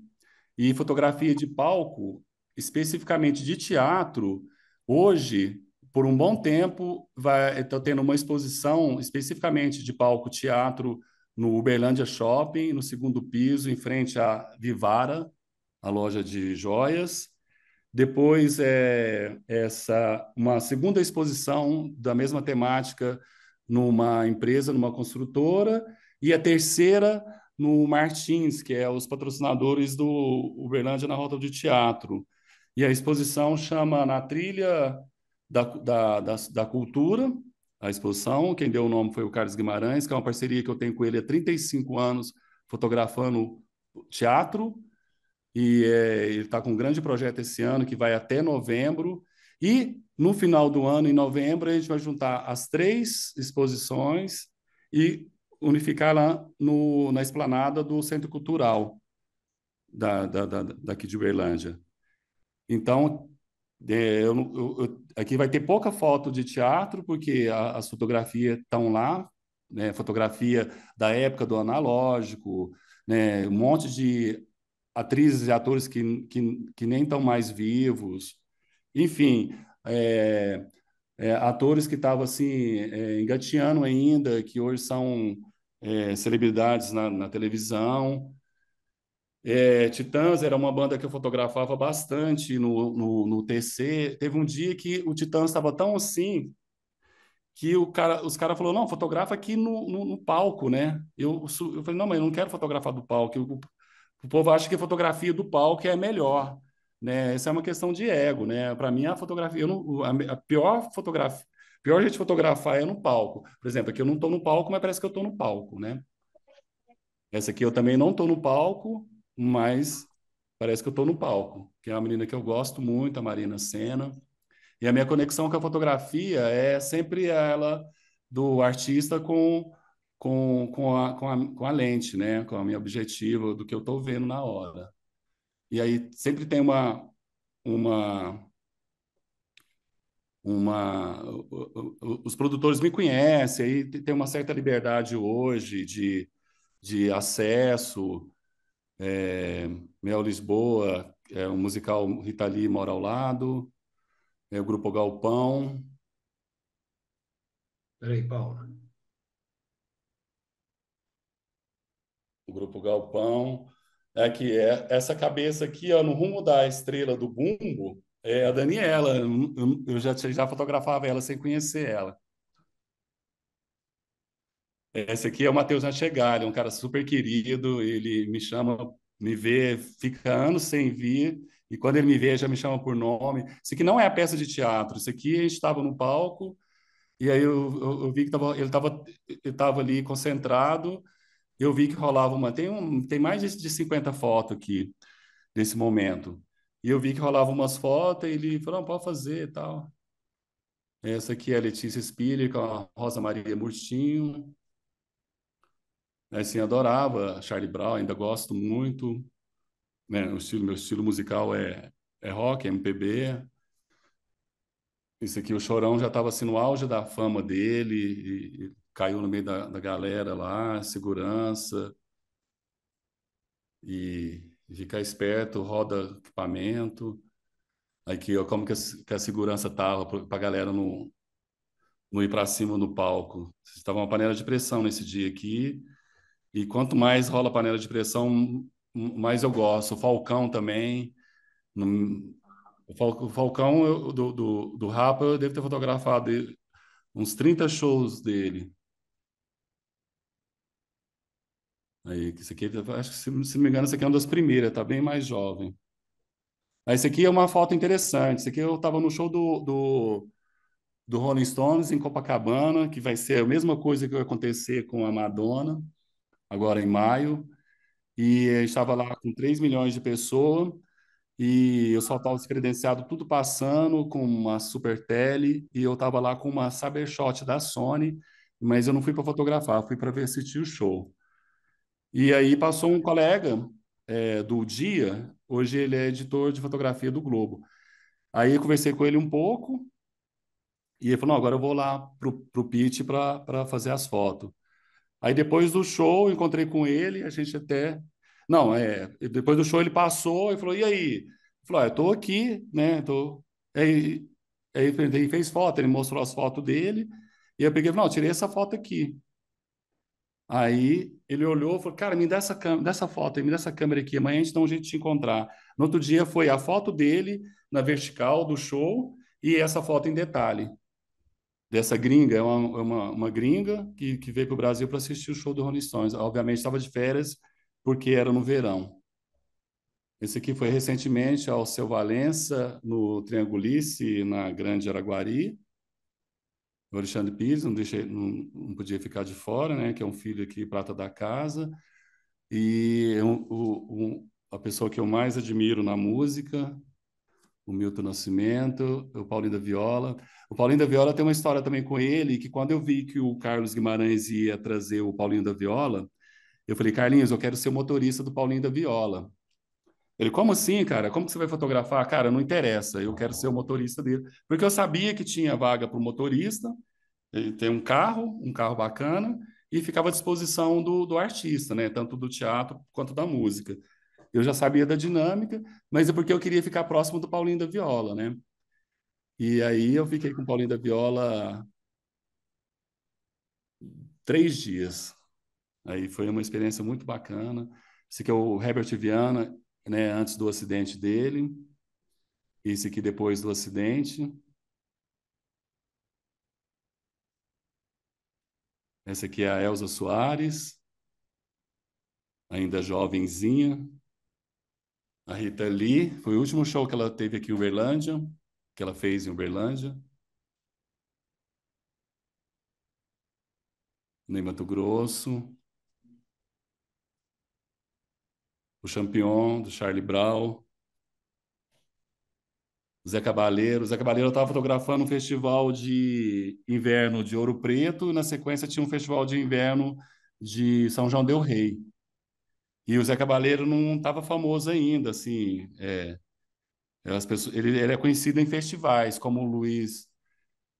e fotografia de palco, especificamente de teatro. Hoje, por um bom tempo, estou tendo uma exposição especificamente de palco teatro no Uberlândia Shopping, no segundo piso, em frente à Vivara, a loja de joias. Depois é essa uma segunda exposição da mesma temática numa empresa, numa construtora, e a terceira no Martins, que é os patrocinadores do Uberlândia na Rota de Teatro. E a exposição chama Na Trilha da, da, da, da, Cultura, a exposição, quem deu o nome foi o Carlos Guimarães, que é uma parceria que eu tenho com ele há 35 anos, fotografando teatro, e é, ele está com um grande projeto esse ano, que vai até novembro, e no final do ano, em novembro, a gente vai juntar as três exposições e unificar lá no, na esplanada do Centro Cultural da, da, da, daqui de Uberlândia. Então, é, eu, eu, aqui vai ter pouca foto de teatro, porque a, as fotografias estão lá, né? fotografia da época do analógico, né? um monte de atrizes e atores que, que, que nem estão mais vivos. Enfim, é, é, atores que estavam assim, é, engateando ainda, que hoje são é, celebridades na, na televisão. É, Titãs era uma banda que eu fotografava bastante no, no, no TC. Teve um dia que o Titãs estava tão assim que o cara, os caras falaram, não, fotografa aqui no, no, no, palco, né? Eu, eu falei, não, mas eu não quero fotografar do palco. o, o povo acha que fotografia do palco é melhor né? Essa é uma questão de ego, né? Para mim a fotografia, eu não, a, pior fotografia, pior gente fotografar é no palco. Por exemplo, aqui eu não estou no palco, mas parece que eu estou no palco, né? Essa aqui eu também não estou no palco, mas parece que eu estou no palco. Que é uma menina que eu gosto muito, a Marina Senna. E a minha conexão com a fotografia é sempre ela do artista com com, com, a, com, a, com a lente, né? Com a minha objetiva, do que eu estou vendo na hora. E aí sempre tem uma uma uma os produtores me conhecem, aí tem uma certa liberdade hoje de, de acesso. É, Mel Lisboa, é um musical Rita Lee mora ao lado, é o grupo Galpão. Peraí, Paulo O grupo Galpão é que é essa cabeça aqui, ó, no rumo da estrela do bumbo, é a Daniela. Eu já, já fotografava ela sem conhecer ela. Esse aqui é o Matheus Nachegalho, um cara super querido. Ele me chama, me vê, fica anos sem vir, e quando ele me vê, já me chama por nome. Isso aqui não é a peça de teatro, isso aqui a gente estava no palco, e aí eu, eu, eu vi que tava, ele estava ele tava ali concentrado, eu vi que rolava uma. Tem, um, tem mais de 50 fotos aqui, nesse momento. E eu vi que rolava umas fotos e ele falou: não, pode fazer e tal. Essa aqui é a Letícia Spiller com a Rosa Maria Murtinho. É, assim, adorava Charlie Brown, ainda gosto muito. Né? O estilo, meu estilo musical é, é rock, é MPB. Isso aqui, o Chorão já estava assim no auge da fama dele caiu no meio da, da galera lá, segurança. E ficar esperto, roda equipamento. Aqui, ó, como que a, que a segurança tava para a galera não, não ir para cima no palco. Estava uma panela de pressão nesse dia aqui. E quanto mais rola a panela de pressão, mais eu gosto. O Falcão também. No... O Falcão eu, do, do, do Rapa, eu devo ter fotografado uns 30 shows dele. Aí, isso aqui, acho que se, se não me engano, essa aqui é uma das primeiras, tá bem mais jovem. Aí, isso aqui é uma foto interessante. Isso aqui eu estava no show do, do, do Rolling Stones em Copacabana, que vai ser a mesma coisa que vai acontecer com a Madonna, agora em maio. E estava lá com 3 milhões de pessoas e eu só estava descredenciado, tudo passando com uma super tele e eu estava lá com uma Cybershot da Sony, mas eu não fui para fotografar, fui para ver assistir o show. E aí passou um colega é, do Dia, hoje ele é editor de fotografia do Globo. Aí eu conversei com ele um pouco e ele falou: Não, agora eu vou lá pro, pro pitch para fazer as fotos. Aí depois do show, encontrei com ele, a gente até. Não, é. Depois do show ele passou e falou: E aí? Ele falou: ah, Eu tô aqui, né? Tô... Aí, é, aí é, ele fez foto, ele mostrou as fotos dele. E eu peguei e falei: Não, tirei essa foto aqui. Aí ele olhou e falou: Cara, me dá essa, dá essa foto aí, me dá essa câmera aqui, amanhã a gente um jeito de te encontrar. No outro dia foi a foto dele na vertical do show e essa foto em detalhe. Dessa gringa, é uma, é uma, uma, gringa que, que veio para o Brasil para assistir o show do Rolling Stones. Obviamente estava de férias, porque era no verão. Esse aqui foi recentemente ao Seu Valença, no Triangulice, na Grande Araguari o Alexandre Pires, não, deixei, não, não podia ficar de fora, né? que é um filho aqui, prata da casa, e é um, um, a pessoa que eu mais admiro na música, o Milton Nascimento, o Paulinho da Viola. O Paulinho da Viola tem uma história também com ele, que quando eu vi que o Carlos Guimarães ia trazer o Paulinho da Viola, eu falei, Carlinhos, eu quero ser o motorista do Paulinho da Viola. Ele, como assim, cara? Como que você vai fotografar? Cara, não interessa, eu quero ser o motorista dele. Porque eu sabia que tinha vaga para o motorista, tem um carro, um carro bacana, e ficava à disposição do, do artista, né? Tanto do teatro quanto da música. Eu já sabia da dinâmica, mas é porque eu queria ficar próximo do Paulinho da Viola, né? E aí eu fiquei com o Paulinho da Viola três dias. Aí foi uma experiência muito bacana. Sei que é o Herbert Viana, né, antes do acidente dele, esse aqui depois do acidente. Essa aqui é a Elza Soares, ainda jovenzinha. A Rita Lee, foi o último show que ela teve aqui em Uberlândia, que ela fez em Uberlândia. No Mato Grosso. o Champion, do Charlie Brown, Zé Cabaleiro. Zé Cabaleiro estava fotografando um festival de inverno de Ouro Preto, e na sequência tinha um festival de inverno de São João del Rei. E o Zé Cabaleiro não estava famoso ainda, assim. É, é pessoas, ele, ele, é conhecido em festivais, como o Luiz,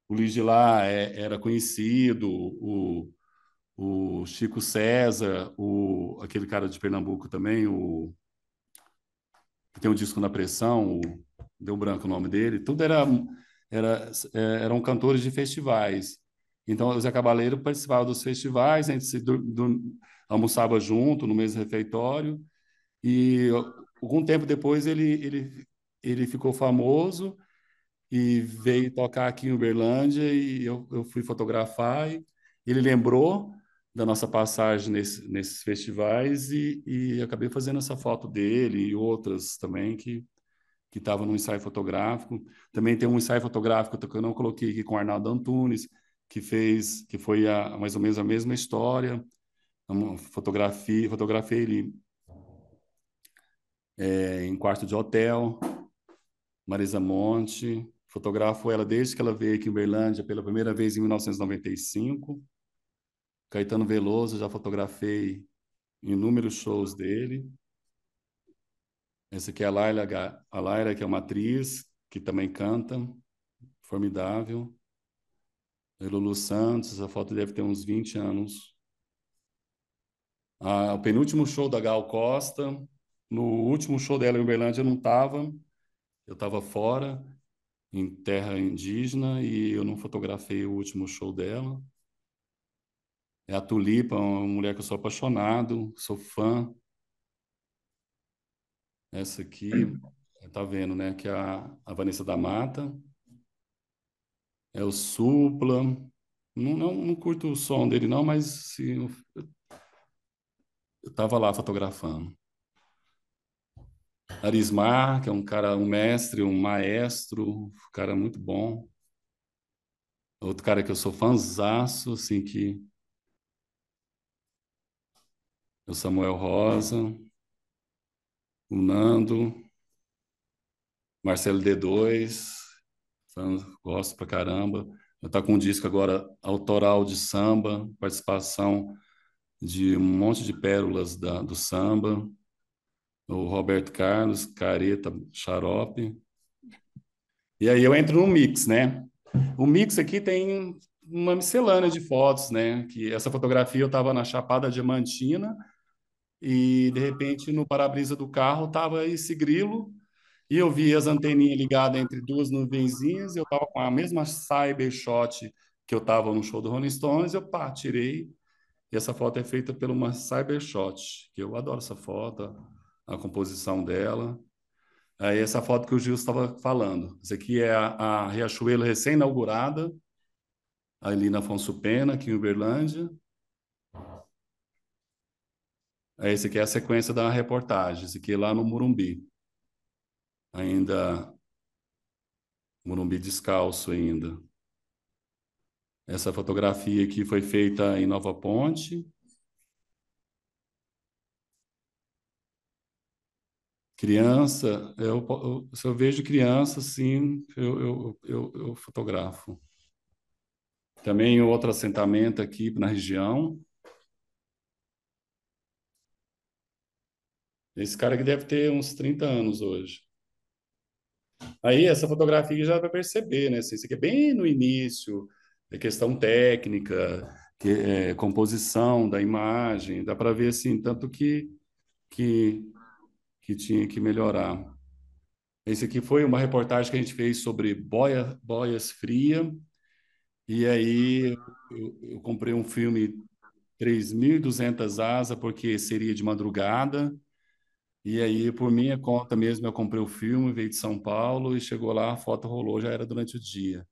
o Luiz de Lá é, era conhecido, o, o Chico César, o, aquele cara de Pernambuco também, o que tem um disco na pressão, o, deu branco é o nome dele, tudo era, era é, eram cantores de festivais. Então, o Zé Cabaleiro participava dos festivais, a gente se do, do, almoçava junto no mesmo refeitório. E algum tempo depois ele, ele, ele ficou famoso e veio tocar aqui em Uberlândia e eu, eu fui fotografar. E ele lembrou da nossa passagem nesse, nesses festivais e, e, acabei fazendo essa foto dele e outras também que que estavam no ensaio fotográfico. Também tem um ensaio fotográfico que eu não coloquei aqui com o Arnaldo Antunes, que fez que foi a, mais ou menos a mesma história. É Fotografia, fotografei ele é, em quarto de hotel, Marisa Monte. Fotografo ela desde que ela veio aqui em Berlândia pela primeira vez em 1995 Caetano Veloso, já fotografei inúmeros shows dele. Essa aqui é a Laila, a Laila, que é uma atriz, que também canta, formidável. E Lulu Santos, essa foto deve ter uns 20 anos. Ah, o penúltimo show da Gal Costa, no último show dela em Uberlândia eu não estava, eu estava fora, em terra indígena, e eu não fotografei o último show dela. É a Tulipa, uma mulher que eu sou apaixonado, sou fã. Essa aqui, tá vendo, né? Que é a, a Vanessa da Mata. É o Supla. Não, não, não curto o som dele, não, mas se eu, eu tava lá fotografando. Arismar, que é um cara, um mestre, um maestro, um cara muito bom. Outro cara que eu sou fanzaço, assim, que o Samuel Rosa, o Nando, Marcelo D2, gosto pra caramba. Eu Tá com um disco agora autoral de samba, participação de um monte de pérolas da, do samba. O Roberto Carlos, Careta, Xarope. E aí eu entro no mix, né? O mix aqui tem uma miscelânea de fotos, né? Que essa fotografia eu estava na Chapada Diamantina, e de repente no para-brisa do carro tava esse grilo e eu vi as anteninhas ligadas entre duas nuvenzinhas, eu tava com a mesma Cybershot que eu tava no show do Rolling Stones, eu pá, tirei. E essa foto é feita por uma Cybershot, que eu adoro essa foto, a composição dela. Aí essa foto que o Gil estava falando. Essa aqui é a, a Riachuelo recém-inaugurada, ali na Afonso Pena, aqui em Uberlândia. É esse aqui é a sequência da reportagem, esse aqui é lá no Murumbi. Ainda Murumbi descalço ainda. Essa fotografia aqui foi feita em Nova Ponte. Criança, eu, eu, se eu vejo criança, sim, eu, eu, eu fotografo. Também outro assentamento aqui na região. Esse cara que deve ter uns 30 anos hoje. Aí essa fotografia já vai perceber, né? Assim, isso aqui é bem no início, é questão técnica, que, é, composição da imagem, dá para ver assim, tanto que, que, que tinha que melhorar. Esse aqui foi uma reportagem que a gente fez sobre boia, boias fria, e aí eu, eu comprei um filme 3.200 asas, porque seria de madrugada, e aí, por minha conta mesmo, eu comprei o filme, veio de São Paulo e chegou lá, a foto rolou, já era durante o dia.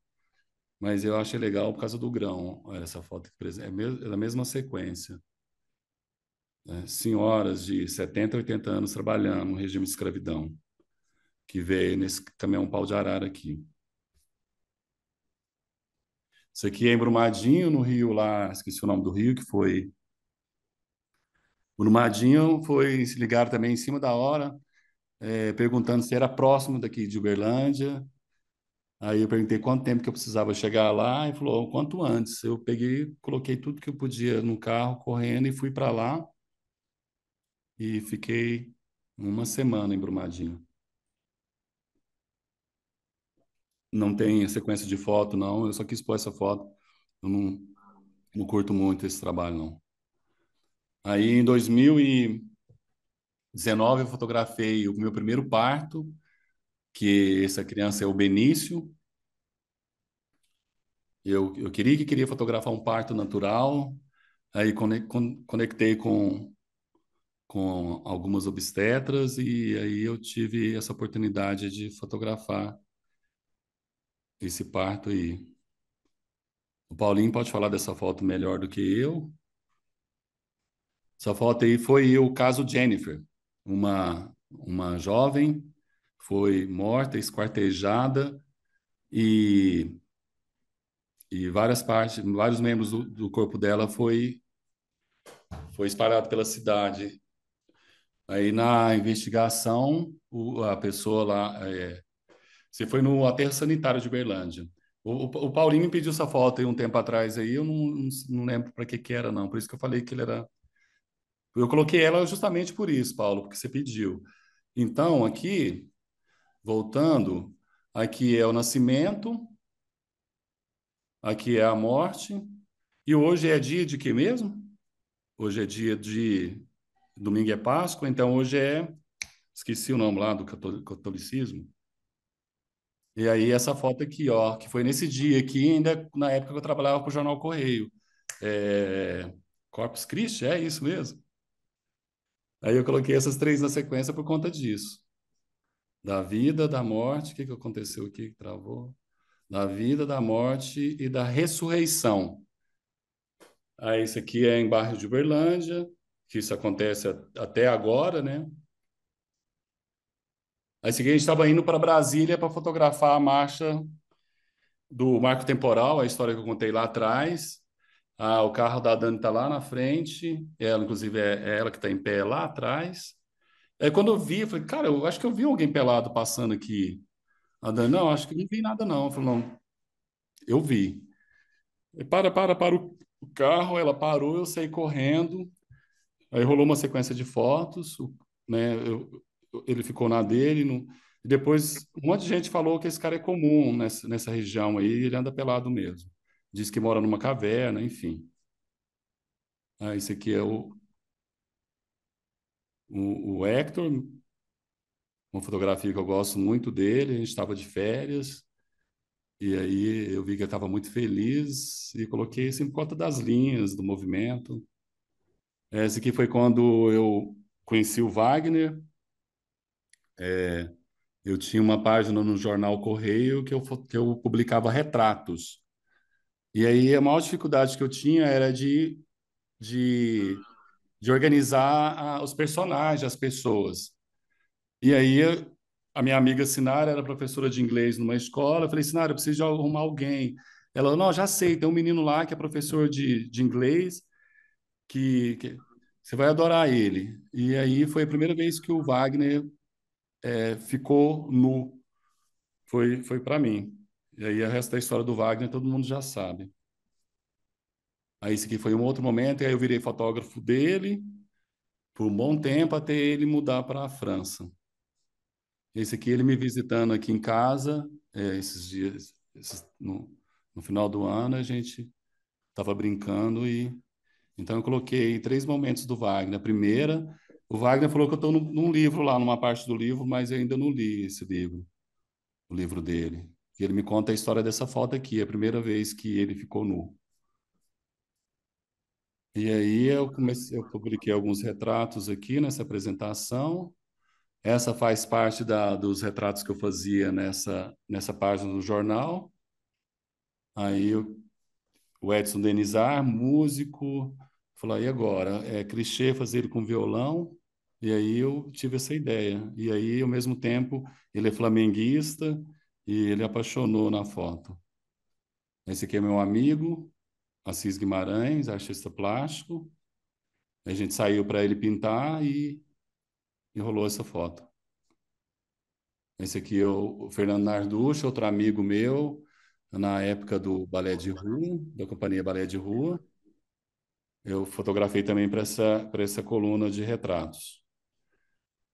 Mas eu achei legal por causa do grão. Olha essa foto, é, é da mesma sequência. É, senhoras de 70, 80 anos trabalhando no regime de escravidão, que veio nesse caminhão pau de arara aqui. Isso aqui é em Brumadinho, no rio lá, esqueci o nome do rio, que foi o Brumadinho foi se ligar também em cima da hora, é, perguntando se era próximo daqui de Uberlândia. Aí eu perguntei quanto tempo que eu precisava chegar lá e falou oh, quanto antes. Eu peguei, coloquei tudo que eu podia no carro, correndo e fui para lá e fiquei uma semana em Brumadinho. Não tem sequência de foto, não. Eu só quis pôr essa foto. Eu não, não curto muito esse trabalho, não. Aí em 2019 eu fotografei o meu primeiro parto, que essa criança é o Benício. Eu, eu queria que queria fotografar um parto natural, aí conectei com com algumas obstetras e aí eu tive essa oportunidade de fotografar esse parto aí. O Paulinho pode falar dessa foto melhor do que eu. Essa foto aí foi o caso Jennifer, uma, uma jovem, foi morta, esquartejada e, e várias partes, vários membros do, do corpo dela foi, foi espalhado pela cidade. Aí na investigação, o, a pessoa lá, é, você foi no aterro sanitário de Berlândia. O, o, Paulinho me pediu essa foto aí um tempo atrás aí, eu não, não, não lembro para que que era não, por isso que eu falei que ele era eu coloquei ela justamente por isso, Paulo, porque você pediu. Então, aqui, voltando, aqui é o nascimento, aqui é a morte, e hoje é dia de que mesmo? Hoje é dia de. Domingo é Páscoa, então hoje é. Esqueci o nome lá do catolicismo. E aí, essa foto aqui, ó, que foi nesse dia aqui, ainda na época que eu trabalhava com o Jornal Correio. É... Corpus Christi, é isso mesmo? Aí eu coloquei essas três na sequência por conta disso. Da vida, da morte, o que, que aconteceu aqui que travou? Da vida, da morte e da ressurreição. Aí isso aqui é em bairro de Uberlândia, que isso acontece até agora, né? Aí seguinte, a gente estava indo para Brasília para fotografar a marcha do marco temporal, a história que eu contei lá atrás, ah, o carro da Dani está lá na frente, ela, inclusive, é, é ela que está em pé lá atrás. Aí quando eu vi, eu falei, cara, eu acho que eu vi alguém pelado passando aqui. A Dani, não, acho que não vi nada, não. Eu falei, não, eu vi. E para, para, para o carro, ela parou, eu saí correndo. Aí rolou uma sequência de fotos, né? Eu, ele ficou na dele. Depois, um monte de gente falou que esse cara é comum nessa, nessa região aí, ele anda pelado mesmo diz que mora numa caverna, enfim. Ah, esse aqui é o, o, o Hector, uma fotografia que eu gosto muito dele. A gente estava de férias e aí eu vi que eu estava muito feliz e coloquei isso em conta das linhas, do movimento. Esse aqui foi quando eu conheci o Wagner. É, eu tinha uma página no jornal Correio que eu, que eu publicava retratos. E aí a maior dificuldade que eu tinha era de, de, de organizar a, os personagens, as pessoas. E aí a minha amiga Sinara era professora de inglês numa escola. Eu falei, Sinara, eu preciso de arrumar alguém. Ela, não, já sei, tem um menino lá que é professor de, de inglês, que, que você vai adorar ele. E aí foi a primeira vez que o Wagner é, ficou nu. Foi, foi para mim. E aí, o resto da história do Wagner todo mundo já sabe. Aí, esse aqui foi um outro momento, e aí eu virei fotógrafo dele por um bom tempo até ele mudar para a França. Esse aqui, ele me visitando aqui em casa, é, esses dias, esses, no, no final do ano, a gente estava brincando e então eu coloquei três momentos do Wagner. A primeira, o Wagner falou que eu estou num, num livro lá, numa parte do livro, mas eu ainda não li esse livro, o livro dele. E ele me conta a história dessa foto aqui, é a primeira vez que ele ficou nu. E aí eu comecei, eu publiquei alguns retratos aqui nessa apresentação. Essa faz parte da, dos retratos que eu fazia nessa nessa página do jornal. Aí eu, o Edson Denizar, músico, falou aí agora é clichê fazer ele com violão. E aí eu tive essa ideia. E aí ao mesmo tempo ele é flamenguista e ele apaixonou na foto. Esse aqui é meu amigo, Assis Guimarães, artista plástico. A gente saiu para ele pintar e, e rolou essa foto. Esse aqui é o Fernando Narducho, outro amigo meu, na época do Balé de Rua, da Companhia Balé de Rua. Eu fotografei também para essa, essa coluna de retratos.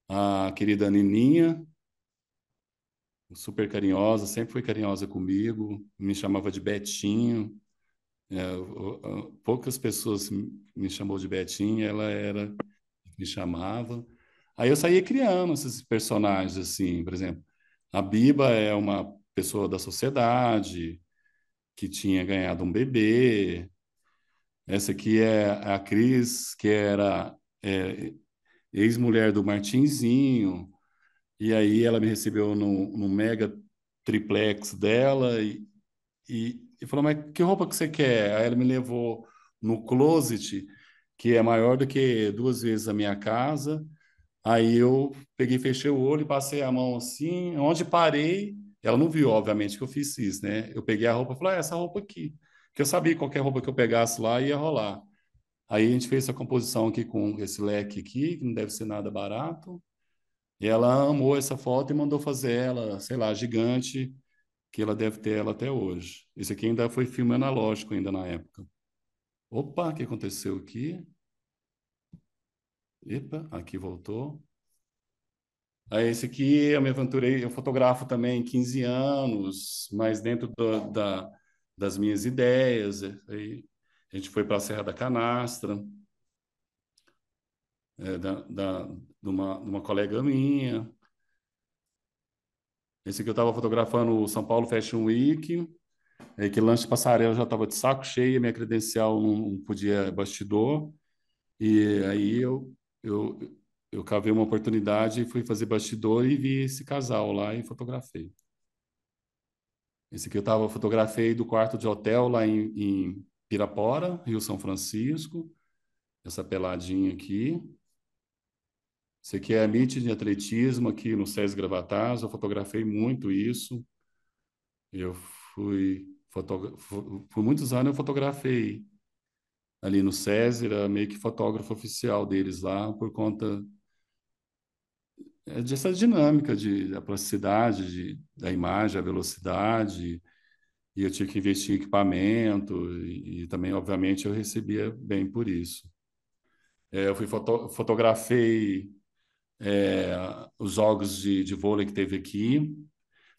A querida Nininha, super carinhosa, sempre foi carinhosa comigo, me chamava de Betinho. É, poucas pessoas me chamou de Betinho, ela era me chamava. Aí eu saía criando esses personagens assim, por exemplo, a Biba é uma pessoa da sociedade que tinha ganhado um bebê. Essa aqui é a Cris, que era é, ex-mulher do Martinzinho, e aí ela me recebeu no, no mega triplex dela e, e, e, falou, mas que roupa que você quer? Aí ela me levou no closet, que é maior do que duas vezes a minha casa. Aí eu peguei, fechei o olho, passei a mão assim, onde parei, ela não viu, obviamente, que eu fiz isso, né? Eu peguei a roupa e falei, ah, essa roupa aqui. Porque eu sabia que qualquer roupa que eu pegasse lá ia rolar. Aí a gente fez essa composição aqui com esse leque aqui, que não deve ser nada barato. E ela amou essa foto e mandou fazer ela, sei lá, gigante, que ela deve ter ela até hoje. Esse aqui ainda foi filme analógico ainda na época. Opa, o que aconteceu aqui? Epa, aqui voltou. Aí ah, esse aqui eu me aventurei, eu fotografo também 15 anos, mas dentro do, da, das minhas ideias. Aí a gente foi para a Serra da Canastra é, da, da, de, uma, de uma colega minha. Esse aqui eu estava fotografando o São Paulo Fashion Week, é, que lanche passarela já estava de saco cheio, minha credencial não, não podia bastidor, e aí eu, eu, eu cavei uma oportunidade e fui fazer bastidor e vi esse casal lá e fotografei. Esse aqui eu tava, fotografei do quarto de hotel lá em, em Pirapora, Rio São Francisco. Essa peladinha aqui. Você que é elite de atletismo aqui no SESI Gravataz, eu fotografei muito isso. Eu fui... Fotogra... Por muitos anos eu fotografei ali no SESI, era meio que fotógrafo oficial deles lá, por conta é, dessa dinâmica de, da plasticidade de, da imagem, a velocidade, e eu tinha que investir em equipamento, e, e também, obviamente, eu recebia bem por isso. É, eu fui foto, fotografei é, os jogos de, de, vôlei que teve aqui.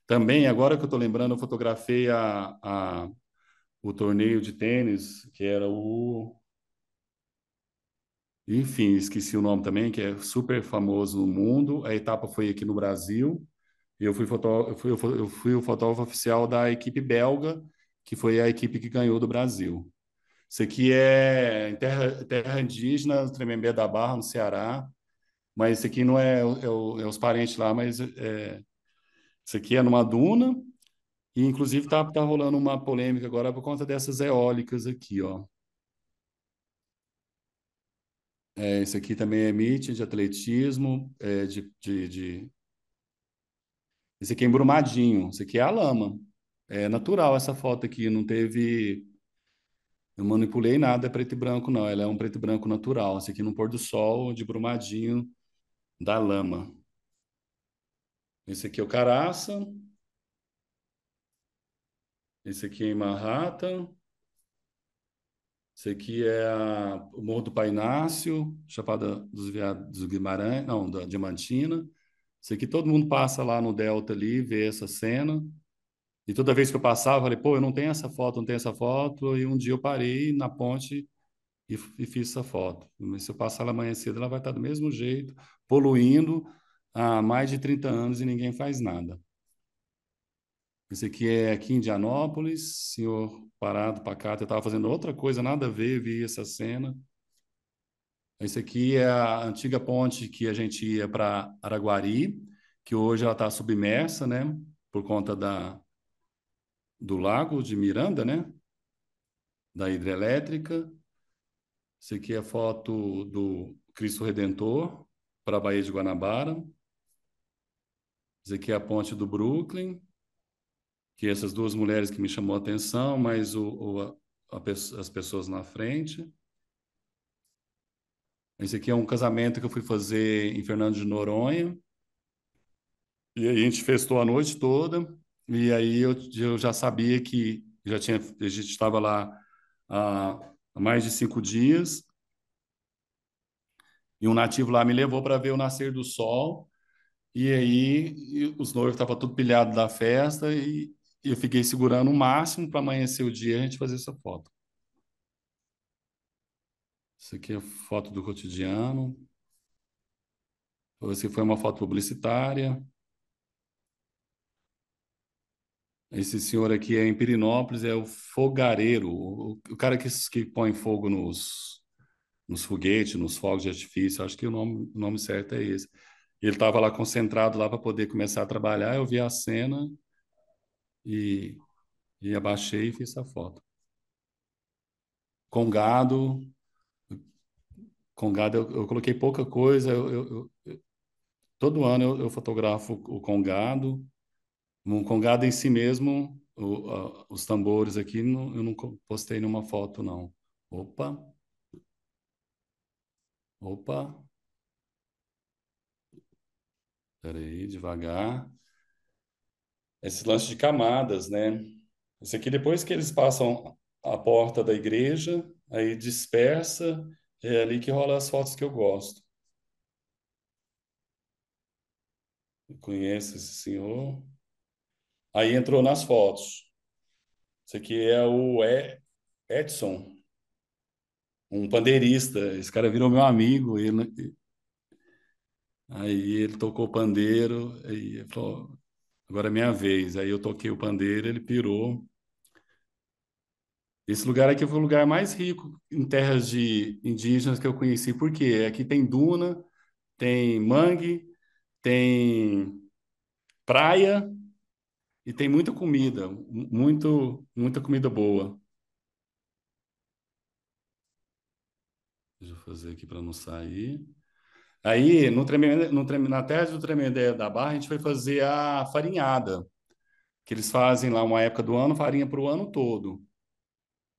Também, agora que eu estou lembrando, eu fotografei a, a, o torneio de tênis, que era o. Enfim, esqueci o nome também, que é super famoso no mundo. A etapa foi aqui no Brasil. Eu fui, foto... eu, fui, eu fui o fotógrafo oficial da equipe belga, que foi a equipe que ganhou do Brasil. Isso aqui é terra, terra indígena, Tremembé da Barra, no Ceará. Mas esse aqui não é, é, é os parentes lá, mas é, aqui é numa duna. E, inclusive, tá, tá rolando uma polêmica agora por conta dessas eólicas aqui, ó. É, esse aqui também é meet de atletismo, é, de, de, de... Esse aqui é embrumadinho, esse aqui é a lama. É natural essa foto aqui, não teve... Eu manipulei nada, é preto e branco, não. Ela é um preto e branco natural. Esse aqui no pôr do sol, de brumadinho, da lama. Esse aqui é o Caraça. Esse aqui é Manhattan. Esse aqui é a, o Morro do Painácio, Chapada dos Guimarães, não, da Diamantina. Esse aqui todo mundo passa lá no Delta ali, vê essa cena. E toda vez que eu passava, eu falei, pô, eu não tenho essa foto, não tenho essa foto. E um dia eu parei na ponte e, e fiz essa foto. Mas se eu passar ela amanhã cedo, ela vai estar do mesmo jeito, poluindo há mais de 30 anos e ninguém faz nada. Esse aqui é aqui em Indianópolis, senhor parado, para cá. eu estava fazendo outra coisa, nada a ver, vi essa cena. Esse aqui é a antiga ponte que a gente ia para Araguari, que hoje ela está submersa, né, por conta da, do lago de Miranda, né, da hidrelétrica. Isso aqui é foto do Cristo Redentor para a Baía de Guanabara. Isso aqui é a ponte do Brooklyn, que essas duas mulheres que me chamou a atenção, mas o, o a, a, as pessoas na frente. Esse aqui é um casamento que eu fui fazer em Fernando de Noronha. E aí a gente festou a noite toda. E aí eu, eu já sabia que já tinha, a gente estava lá há ah, há mais de cinco dias. E um nativo lá me levou para ver o nascer do sol. E aí os noivos estavam tudo pilhado da festa e eu fiquei segurando o máximo para amanhecer o dia a gente fazer essa foto. Isso aqui é foto do cotidiano. Essa foi uma foto publicitária. Esse senhor aqui é em Pirinópolis, é o fogareiro, o, o cara que, que põe fogo nos, nos foguetes, nos fogos de artifício. Acho que o nome, o nome certo é esse. Ele estava lá concentrado lá para poder começar a trabalhar. Eu vi a cena e, e abaixei e fiz a foto. Com gado, com gado eu, eu coloquei pouca coisa. Eu, eu, todo ano eu, fotografo o congado congado em si mesmo, o, os tambores aqui, eu não postei numa foto, não. Opa! Opa! Espera aí, devagar. Esse lance de camadas, né? Esse aqui, depois que eles passam a porta da igreja, aí dispersa, é ali que rola as fotos que eu gosto. conhece conheço esse senhor. Aí entrou nas fotos. Esse aqui é o Edson, um pandeirista. Esse cara virou meu amigo. Ele... Aí ele tocou pandeiro, aí falou, agora é minha vez. Aí eu toquei o pandeiro, ele pirou. Esse lugar aqui foi o lugar mais rico em terras de indígenas que eu conheci, Por quê? aqui tem duna, tem mangue, tem praia, e tem muita comida, muito, muita comida boa. Deixa eu fazer aqui para não sair. Aí, no no na tese do Tremendé da Barra, a gente foi fazer a farinhada, que eles fazem lá uma época do ano, farinha para o ano todo.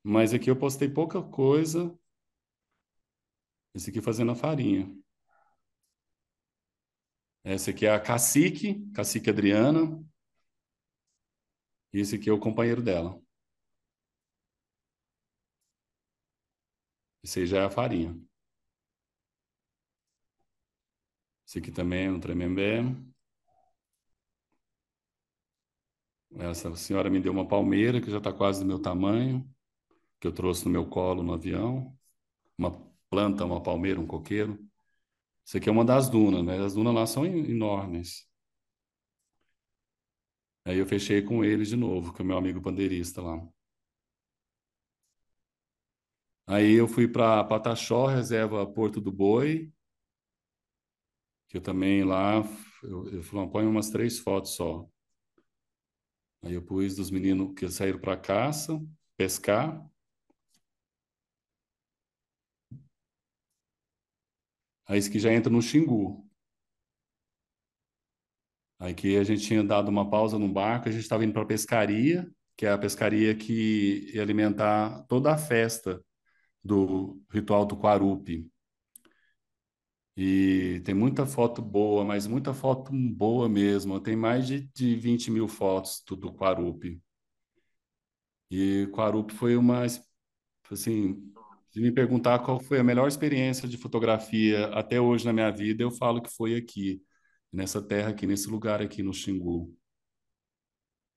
Mas aqui eu postei pouca coisa. Esse aqui fazendo a farinha. Essa aqui é a Cacique, Cacique Adriana. E esse aqui é o companheiro dela. Esse aí já é a farinha. Esse aqui também é um tremembé. Essa senhora me deu uma palmeira que já está quase do meu tamanho, que eu trouxe no meu colo no avião. Uma planta, uma palmeira, um coqueiro. Isso aqui é uma das dunas, né? As dunas lá são enormes. Aí eu fechei com ele de novo, que é o meu amigo pandeirista lá. Aí eu fui para Pataxó, reserva Porto do Boi, que eu também lá, eu, eu falei, põe umas três fotos só. Aí eu pus dos meninos que saíram para caça, pescar. Aí que já entra no Xingu. Aqui a gente tinha dado uma pausa no barco, a gente estava indo para a pescaria, que é a pescaria que ia alimentar toda a festa do ritual do Quarupi. E tem muita foto boa, mas muita foto boa mesmo. Tem mais de, de 20 mil fotos do, do E Quarupi foi uma. Assim, se me perguntar qual foi a melhor experiência de fotografia até hoje na minha vida, eu falo que foi aqui nessa terra aqui, nesse lugar aqui no Xingu.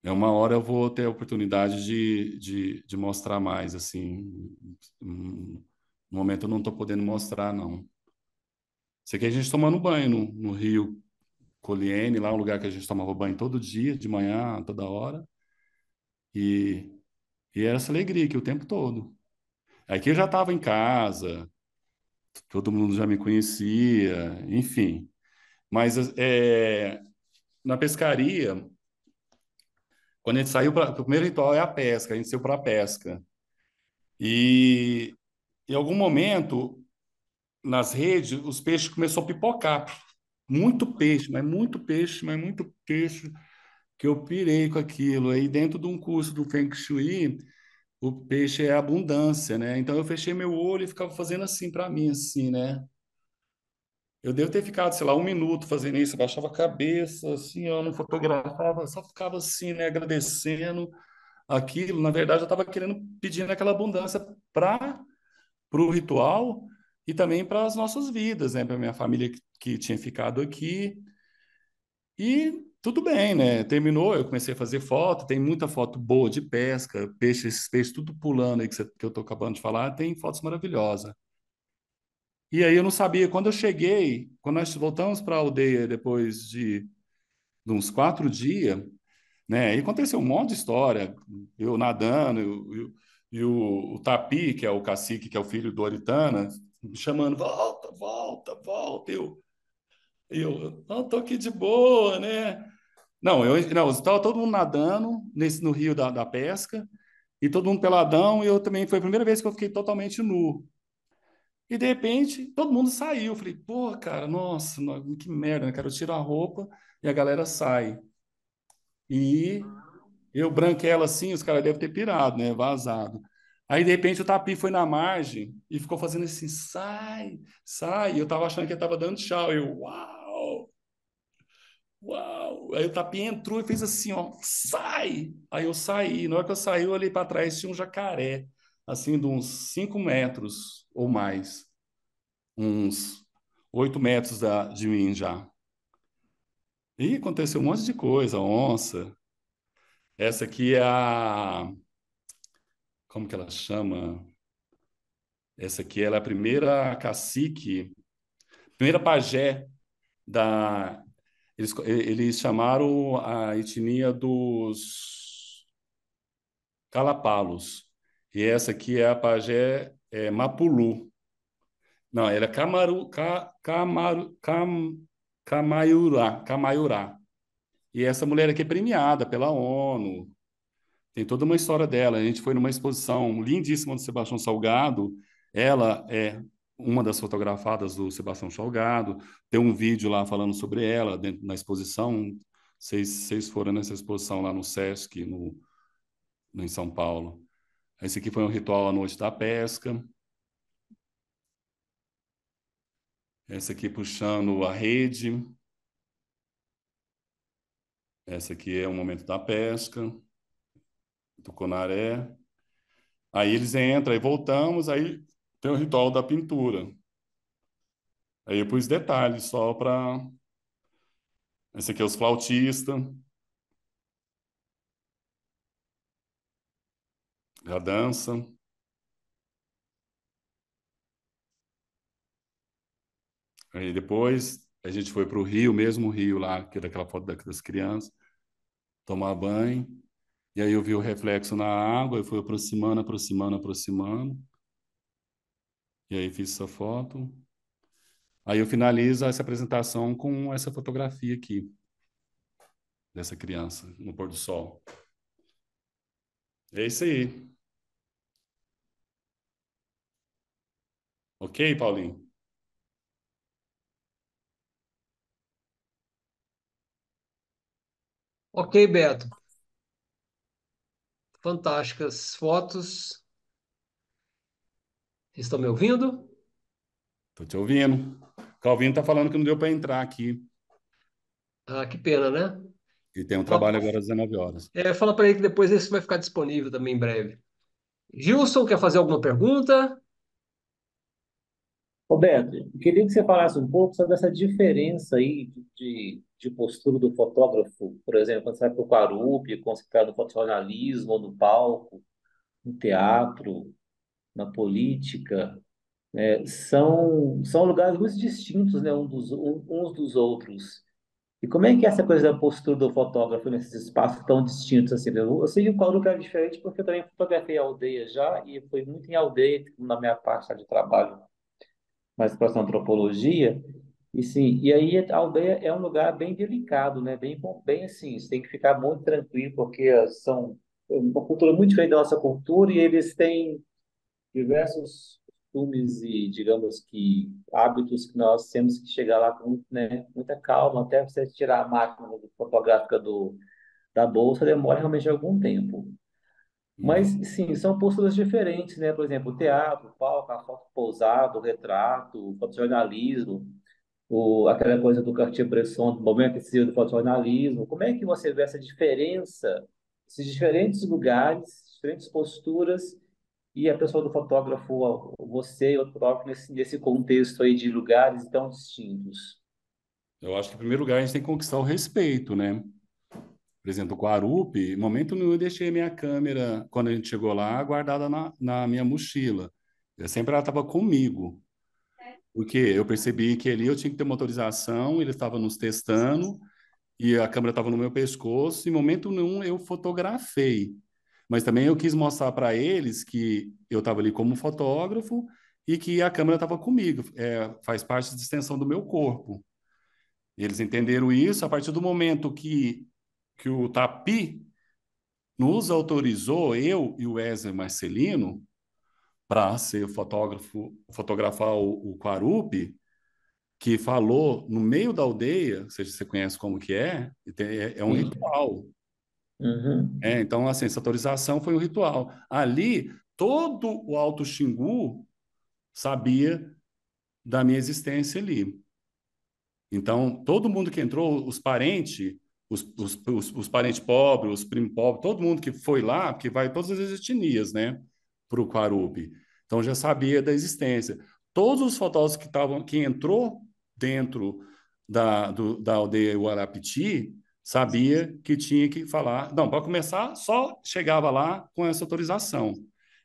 É uma hora eu vou ter a oportunidade de, de, de mostrar mais, assim. Hum, no momento eu não estou podendo mostrar, não. Isso aqui é a gente tomando banho no, no rio Coliene, lá um lugar que a gente tomava banho todo dia, de manhã, toda hora. E, e era essa alegria aqui o tempo todo. Aqui eu já estava em casa, todo mundo já me conhecia, enfim. Mas é, na pescaria, quando a gente saiu para. O primeiro ritual é a pesca, a gente saiu para a pesca. E em algum momento, nas redes, os peixes começaram a pipocar. Muito peixe, mas muito peixe, mas muito peixe, que eu pirei com aquilo. Aí, dentro de um curso do Feng Shui, o peixe é abundância, né? Então, eu fechei meu olho e ficava fazendo assim para mim, assim, né? Eu devo ter ficado, sei lá, um minuto fazendo isso, baixava a cabeça, assim, eu não fotografava, só ficava assim, né, agradecendo aquilo. Na verdade, eu estava querendo, pedir aquela abundância para o ritual e também para as nossas vidas, né, para minha família que, que tinha ficado aqui. E tudo bem, né? Terminou, eu comecei a fazer foto, tem muita foto boa de pesca, peixe, esses peixes tudo pulando aí que, você, que eu estou acabando de falar, tem fotos maravilhosas. E aí eu não sabia. Quando eu cheguei, quando nós voltamos para a aldeia depois de, de uns quatro dias, né? E aconteceu um monte de história. Eu nadando, eu, eu, e o, o, Tapi, que é o cacique, que é o filho do Oritana, me chamando, volta, volta, volta. Eu, eu não tô aqui de boa, né? Não, eu não, estava todo mundo nadando nesse no rio da, da pesca e todo mundo peladão. E eu também foi a primeira vez que eu fiquei totalmente nu. E de repente, todo mundo saiu. Eu falei, pô, cara, nossa, que merda, né, cara? Eu tiro a roupa e a galera sai. E eu branquei ela assim, os caras devem ter pirado, né? Vazado. Aí, de repente, o Tapi foi na margem e ficou fazendo assim, sai, sai. Eu tava achando que ele tava dando tchau. Eu, uau, uau. Aí o Tapi entrou e fez assim, ó, sai. Aí eu saí. Na hora que eu saí, eu olhei para trás, tinha um jacaré assim de uns 5 metros ou mais, uns 8 metros da, de mim já. E aconteceu um monte de coisa, onça. Essa aqui é a. Como que ela chama? Essa aqui ela é a primeira cacique, primeira pajé da. Eles, eles chamaram a etnia dos Calapalos e essa aqui é a pajé é, Mapulu. Não, era é Camaru, ca, Camaru, cam, Camaiurá, Camaiurá. E essa mulher aqui é premiada pela ONU. Tem toda uma história dela. A gente foi numa exposição lindíssima do Sebastião Salgado. Ela é uma das fotografadas do Sebastião Salgado. Tem um vídeo lá falando sobre ela dentro na exposição. Vocês, vocês foram nessa exposição lá no Sesc, no, no em São Paulo. Esse aqui foi um ritual à noite da pesca. Essa aqui puxando a rede. Essa aqui é o momento da pesca, do conaré. Aí eles entram, aí voltamos, aí tem o ritual da pintura. Aí eu pus detalhes só para. Esse aqui é os flautistas. Já dança. Aí depois a gente foi para o rio, mesmo rio lá, que era é aquela foto das crianças, tomar banho. E aí eu vi o reflexo na água, eu fui aproximando, aproximando, aproximando. E aí fiz essa foto. Aí eu finalizo essa apresentação com essa fotografia aqui, dessa criança no pôr do sol. É isso aí. Ok, Paulinho? Ok, Beto. Fantásticas fotos. Estão me ouvindo? Estou te ouvindo. Calvino está falando que não deu para entrar aqui. Ah, que pena, né? E tem um fala, trabalho agora às 19 horas. É, fala para ele que depois esse vai ficar disponível também em breve. Gilson, quer fazer alguma pergunta? Roberto, eu queria que você falasse um pouco sobre essa diferença aí de, de postura do fotógrafo, por exemplo, quando você vai para o Quarup, quando você está no fotojornalismo, ou no palco, no teatro, na política, né? são, são lugares muito distintos né? Um dos, um, uns dos outros. E como é que é essa coisa da postura do fotógrafo nesses espaços tão distintos assim? Eu, eu sei o quadro é diferente porque eu também fotografei aldeia já e foi muito em aldeia tipo, na minha parte de trabalho, na para antropologia. E sim, e aí a aldeia é um lugar bem delicado, né? Bem bem assim, você tem que ficar muito tranquilo porque são é uma cultura muito diferente da nossa cultura e eles têm diversos costumes e, digamos que, hábitos que nós temos que chegar lá com né, muita calma, até você tirar a máquina fotográfica do, da bolsa, demora realmente algum tempo. Mas, uhum. sim, são posturas diferentes, né? Por exemplo, o teatro, o palco, a foto pousada, o retrato, o fotojornalismo, o, aquela coisa do Cartier-Bresson, do movimento excessivo do fotojornalismo. Como é que você vê essa diferença, esses diferentes lugares, diferentes posturas e a pessoa do fotógrafo, você e o fotógrafo nesse, nesse contexto aí de lugares tão distintos? Eu acho que, em primeiro lugar, a gente tem que conquistar o respeito, né? Por exemplo, com a Arupe, momento nenhum eu deixei minha câmera, quando a gente chegou lá, guardada na, na minha mochila. Eu sempre ela estava comigo. Porque eu percebi que ali eu tinha que ter motorização, ele estava nos testando, e a câmera estava no meu pescoço, e momento nenhum eu fotografei. Mas também eu quis mostrar para eles que eu estava ali como fotógrafo e que a câmera estava comigo, é, faz parte da extensão do meu corpo. Eles entenderam isso a partir do momento que, que o TAPI nos autorizou, eu e o Wesley Marcelino, para ser fotógrafo, fotografar o, o Quarupi, que falou no meio da aldeia, ou seja, você conhece como que é, é, é um ritual. Uhum. É, então, assim, satorização foi um ritual. Ali, todo o Alto Xingu sabia da minha existência ali. Então, todo mundo que entrou, os parentes, os, os, os, os parentes pobres, os primos pobres, todo mundo que foi lá, porque vai todas as etnias, né, para o Quarubi. Então, já sabia da existência. Todos os fotógrafos que estavam, que entrou dentro da, do, da aldeia Uarapiti, sabia que tinha que falar. Não, para começar, só chegava lá com essa autorização.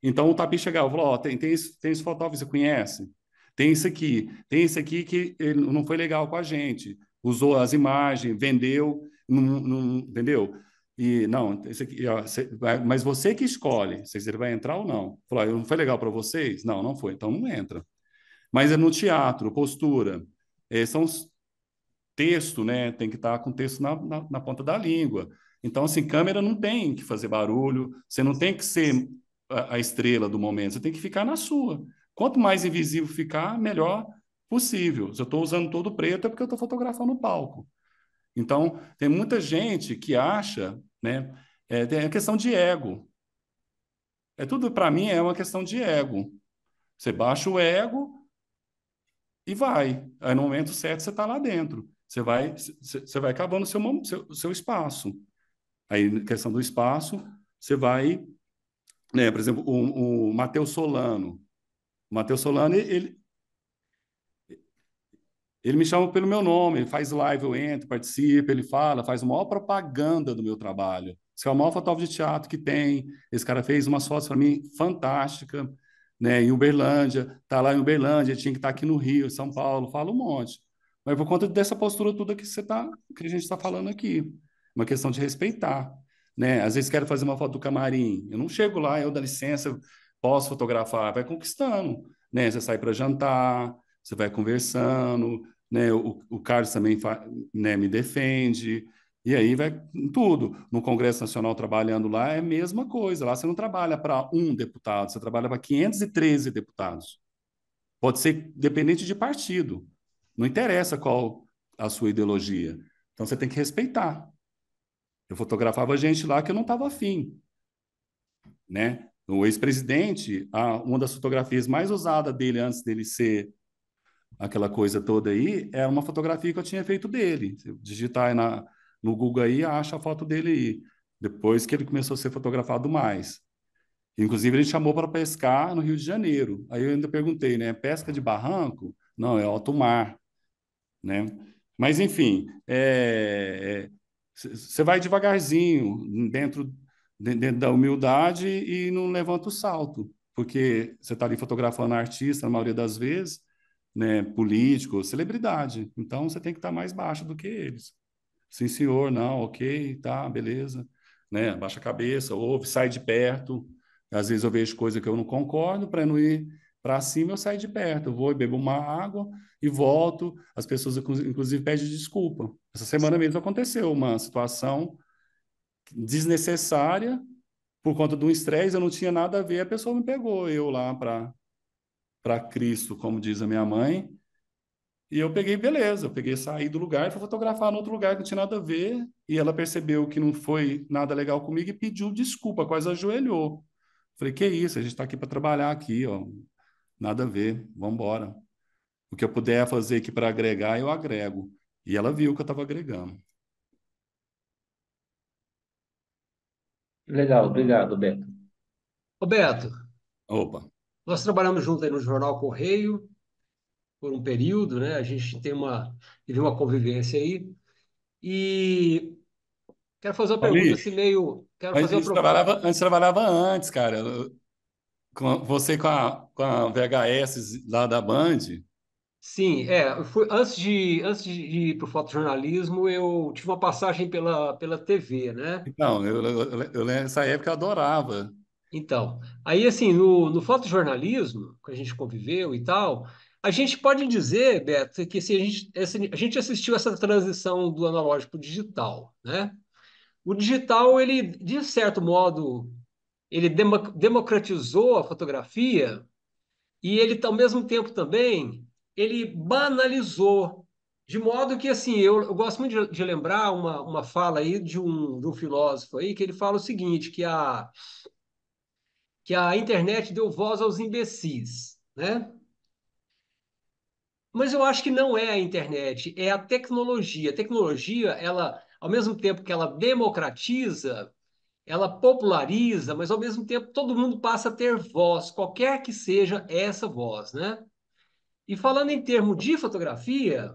Então o Tapi chegava falou: oh, tem, tem, esse, tem esse fotógrafo, você conhece? Tem isso aqui, tem isso aqui que ele não foi legal com a gente, usou as imagens, vendeu, não, não entendeu? E não, aqui, ó, cê, mas você que escolhe se ele vai entrar ou não. Falou: ah, não foi legal para vocês? Não, não foi, então não entra. Mas é no teatro, postura. É, são texto, né? Tem que estar com texto na, na, na, ponta da língua. Então, assim, câmera não tem que fazer barulho, você não tem que ser a, a estrela do momento, você tem que ficar na sua. Quanto mais invisível ficar, melhor possível. Se eu estou usando todo preto, é porque eu estou fotografando o palco. Então, tem muita gente que acha, né? É, a questão de ego. É tudo, para mim, é uma questão de ego. Você baixa o ego e vai. Aí, no momento certo, você está lá dentro. Você vai, você vai acabando seu, seu, seu espaço. Aí, na questão do espaço, você vai, né, por exemplo, o, o Matheus Solano. O Matheus Solano, ele, ele me chama pelo meu nome, ele faz live, eu entro, participo, ele fala, faz uma maior propaganda do meu trabalho. Esse é o maior fotógrafo de teatro que tem. Esse cara fez umas fotos para mim fantástica, né? Em Uberlândia, tá lá em Uberlândia, tinha que estar tá aqui no Rio, São Paulo, fala um monte. Mas por conta dessa postura toda que você tá, que a gente está falando aqui, uma questão de respeitar, né? Às vezes quero fazer uma foto do camarim, eu não chego lá, eu dou licença, posso fotografar, vai conquistando, né? Você sai para jantar, você vai conversando, né? O, o Carlos também né, me defende. E aí vai tudo. No Congresso Nacional trabalhando lá é a mesma coisa. Lá você não trabalha para um deputado, você trabalha para 513 deputados. Pode ser dependente de partido. Não interessa qual a sua ideologia. Então você tem que respeitar. Eu fotografava gente lá que eu não estava afim. Né? O ex-presidente, uma das fotografias mais usadas dele antes dele ser aquela coisa toda aí, era uma fotografia que eu tinha feito dele. Se digitar aí na, no Google aí, acha a foto dele aí. Depois que ele começou a ser fotografado mais. Inclusive, ele chamou para pescar no Rio de Janeiro. Aí eu ainda perguntei, né? Pesca de barranco? Não, é alto mar né? Mas, enfim, é, é, você é, vai devagarzinho dentro, dentro da humildade e não levanta o salto, porque você está ali fotografando artista, na maioria das vezes, né, político, celebridade. Então, você tem que estar tá mais baixo do que eles. Sim, senhor, não, ok, tá, beleza. Né, baixa a cabeça, ouve, sai de perto. Às vezes eu vejo coisa que eu não concordo para não ir para cima eu saio de perto, eu vou e bebo uma água e volto. As pessoas, inclusive, pedem desculpa. Essa semana mesmo aconteceu uma situação desnecessária por conta de um estresse, eu não tinha nada a ver, a pessoa me pegou, eu lá para Cristo, como diz a minha mãe. E eu peguei, beleza, eu peguei, saí do lugar, fui fotografar no outro lugar que não tinha nada a ver, e ela percebeu que não foi nada legal comigo e pediu desculpa, quase ajoelhou. Falei, que isso, a gente está aqui para trabalhar aqui, ó. Nada a ver, vamos embora. O que eu puder fazer aqui para agregar, eu agrego. E ela viu que eu estava agregando. Legal, obrigado, Beto. Ô, Beto. Opa. Nós trabalhamos junto aí no Jornal Correio por um período, né? A gente tem uma, teve uma convivência aí. E quero fazer uma pergunta, assim, meio... Quero fazer uma trabalhava, trabalhava antes, cara com, você com a, com a VHS lá da Band? Sim, é. Fui, antes de, antes de ir para o fotojornalismo, eu tive uma passagem pela, pela TV, né? Então, eu, eu, eu nessa época eu adorava. Então, aí assim, no, no fotojornalismo, que a gente conviveu e tal, a gente pode dizer, Beto, que se assim, a, gente, essa, assim, a gente assistiu essa transição do analógico para o digital, né? O digital, ele, de certo modo, ele democratizou a fotografia e ele, ao mesmo tempo também, ele banalizou. De modo que, assim, eu, eu gosto muito de, de, lembrar uma, uma fala aí de um, de um filósofo aí, que ele fala o seguinte, que a, que a internet deu voz aos imbecis, né? Mas eu acho que não é a internet, é a tecnologia. A tecnologia, ela, ao mesmo tempo que ela democratiza, ela populariza, mas ao mesmo tempo todo mundo passa a ter voz, qualquer que seja essa voz, né? E falando em termos de fotografia,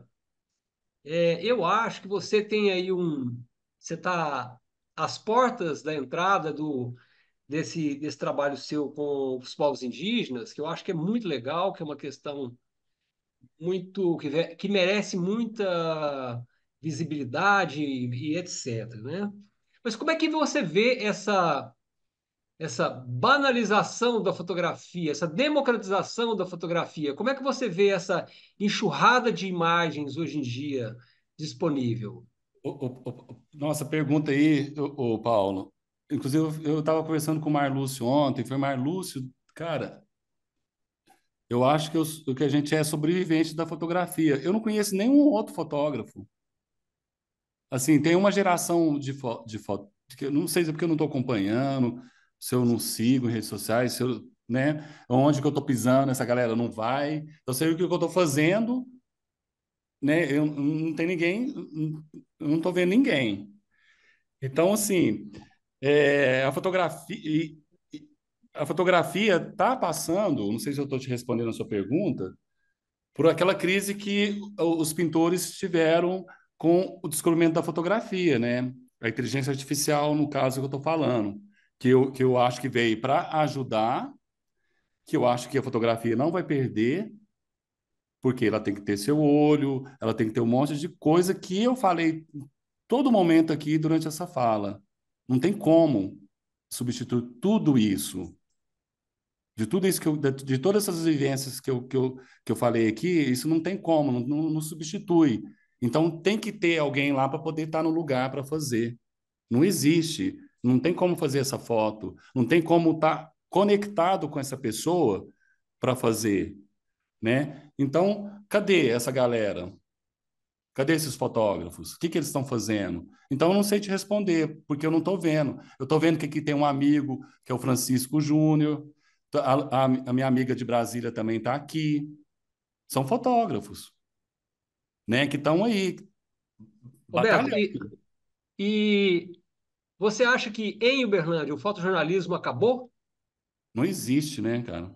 é, eu acho que você tem aí um, você está às portas da entrada do desse desse trabalho seu com os povos indígenas, que eu acho que é muito legal, que é uma questão muito que, que merece muita visibilidade e, e etc, né? Mas como é que você vê essa essa banalização da fotografia, essa democratização da fotografia? Como é que você vê essa enxurrada de imagens hoje em dia disponível? O, o, o, nossa pergunta aí, o, Paulo. Inclusive, eu estava conversando com o Marlúcio ontem. Foi Marlúcio, cara. Eu acho que, o que a gente é sobrevivente da fotografia. Eu não conheço nenhum outro fotógrafo assim, tem uma geração de foto, de que eu não sei se é porque eu não estou acompanhando, se eu não sigo em redes sociais, se eu, né, onde que eu estou pisando, essa galera não vai. Eu sei o que eu estou fazendo, né, eu não tem ninguém, eu não estou vendo ninguém. Então, assim, é, a fotografia a fotografia está passando, não sei se eu estou te respondendo a sua pergunta, por aquela crise que os pintores tiveram com o descobrimento da fotografia, né? A inteligência artificial, no caso que eu estou falando, que eu, que eu acho que veio para ajudar, que eu acho que a fotografia não vai perder, porque ela tem que ter seu olho, ela tem que ter um monte de coisa que eu falei todo momento aqui durante essa fala. Não tem como substituir tudo isso. De tudo isso que eu, de, de todas essas vivências que eu, que, eu, que eu falei aqui, isso não tem como, não, não substitui. Então tem que ter alguém lá para poder estar tá no lugar para fazer. Não existe, não tem como fazer essa foto, não tem como estar tá conectado com essa pessoa para fazer, né? Então, cadê essa galera? Cadê esses fotógrafos? O que, que eles estão fazendo? Então, eu não sei te responder, porque eu não estou vendo. Eu estou vendo que aqui tem um amigo, que é o Francisco Júnior, a, a, a minha amiga de Brasília também está aqui. São fotógrafos né, que estão aí. Roberto, e, e você acha que em Uberlândia o fotojornalismo acabou? Não existe, né, cara?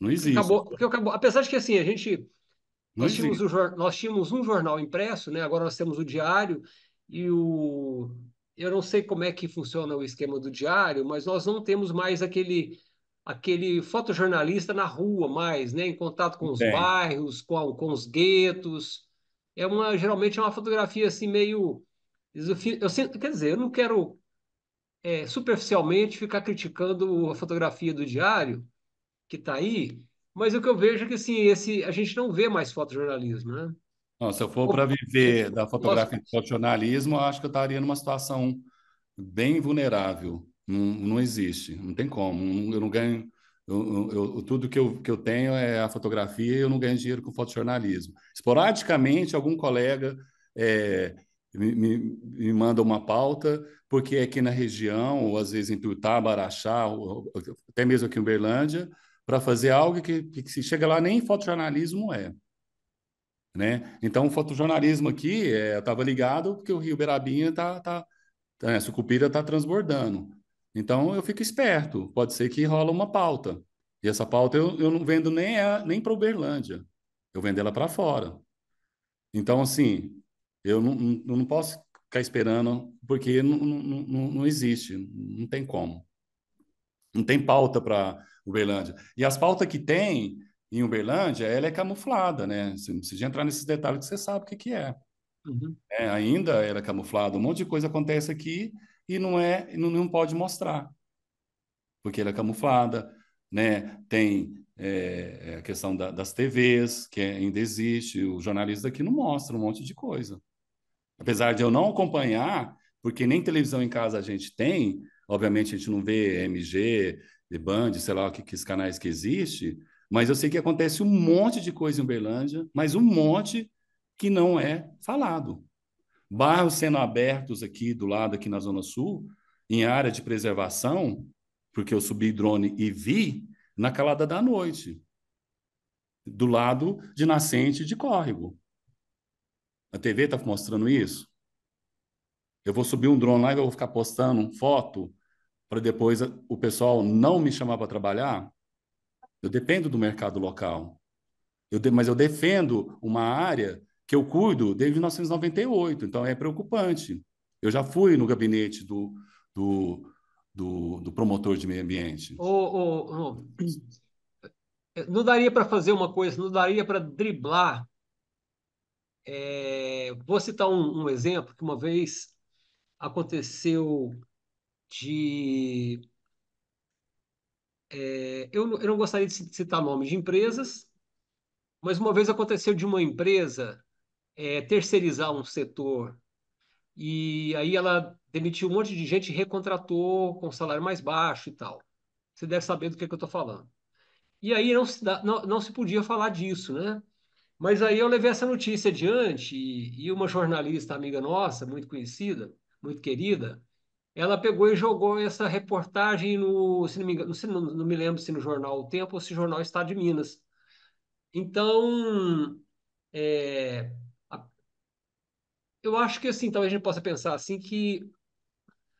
Não existe. Acabou, porque acabou. Apesar de que assim, a gente. Nós tínhamos, o, nós tínhamos, um jornal impresso, né? agora nós temos o diário e o. Eu não sei como é que funciona o esquema do diário, mas nós não temos mais aquele aquele fotojornalista na rua mais, né? Em contato com os Bem. bairros, com, a, com os guetos. É uma, geralmente é uma fotografia assim meio... Eu quer dizer, eu não quero é, superficialmente ficar criticando a fotografia do diário que está aí, mas o que eu vejo é que assim, esse, a gente não vê mais fotojornalismo, né? Não, se eu for para viver da fotografia de e acho que eu estaria numa situação bem vulnerável. Não, não existe, não tem como. Eu não ganho. Eu, eu, tudo que eu, que eu tenho é a fotografia e eu não ganho dinheiro com fotojornalismo. Esporadicamente, algum colega é, me, me, me, manda uma pauta, porque é aqui na região, ou às vezes em Tuitá, Araxá, ou, até mesmo aqui em Uberlândia, para fazer algo que, que, se chega lá nem fotojornalismo é. Né? Então, o fotojornalismo aqui estava é, ligado porque o Rio Berabinha está. Tá, tá, né, Sucupira está transbordando. Então eu fico esperto, pode ser que rola uma pauta. E essa pauta eu, eu não vendo nem, nem para Uberlândia, eu vendo ela para fora. Então, assim, eu não, não posso ficar esperando, porque não, não, não existe, não tem como. Não tem pauta para Uberlândia. E as pautas que tem em Uberlândia, ela é camuflada, né? Você não precisa entrar nesses detalhes que você sabe o que, que é. Uhum. é. Ainda ela é camuflada, um monte de coisa acontece aqui e não é, não, não pode mostrar, porque ela é camuflada, né? Tem é, a questão da, das TVs que é, ainda existe, o jornalista aqui não mostra um monte de coisa. Apesar de eu não acompanhar, porque nem televisão em casa a gente tem, obviamente a gente não vê MG, Band, sei lá que, que os canais que existe, mas eu sei que acontece um monte de coisa em Uberlândia, mas um monte que não é falado. Bairros sendo abertos aqui do lado, aqui na Zona Sul, em área de preservação, porque eu subi drone e vi, na calada da noite, do lado de nascente de córrego. A TV está mostrando isso? Eu vou subir um drone lá e vou ficar postando foto para depois o pessoal não me chamar para trabalhar? Eu dependo do mercado local. Eu de... mas eu defendo uma área que eu cuido desde 1998, então é preocupante. Eu já fui no gabinete do, do, do, do promotor de meio ambiente. Oh, oh, oh. Não daria para fazer uma coisa, não daria para driblar. É, vou citar um, um exemplo que uma vez aconteceu de é, eu, eu, não gostaria de citar nomes de empresas, mas uma vez aconteceu de uma empresa é, terceirizar um setor e aí ela demitiu um monte de gente e recontratou com salário mais baixo e tal. Você deve saber do que, é que eu estou falando. E aí não se, dá, não, não se podia falar disso, né? Mas aí eu levei essa notícia adiante e, e, uma jornalista amiga nossa, muito conhecida, muito querida, ela pegou e jogou essa reportagem no, se não me, engano, não, não me lembro se no jornal O Tempo ou se jornal Estado de Minas. Então, é, eu acho que assim, talvez a gente possa pensar assim que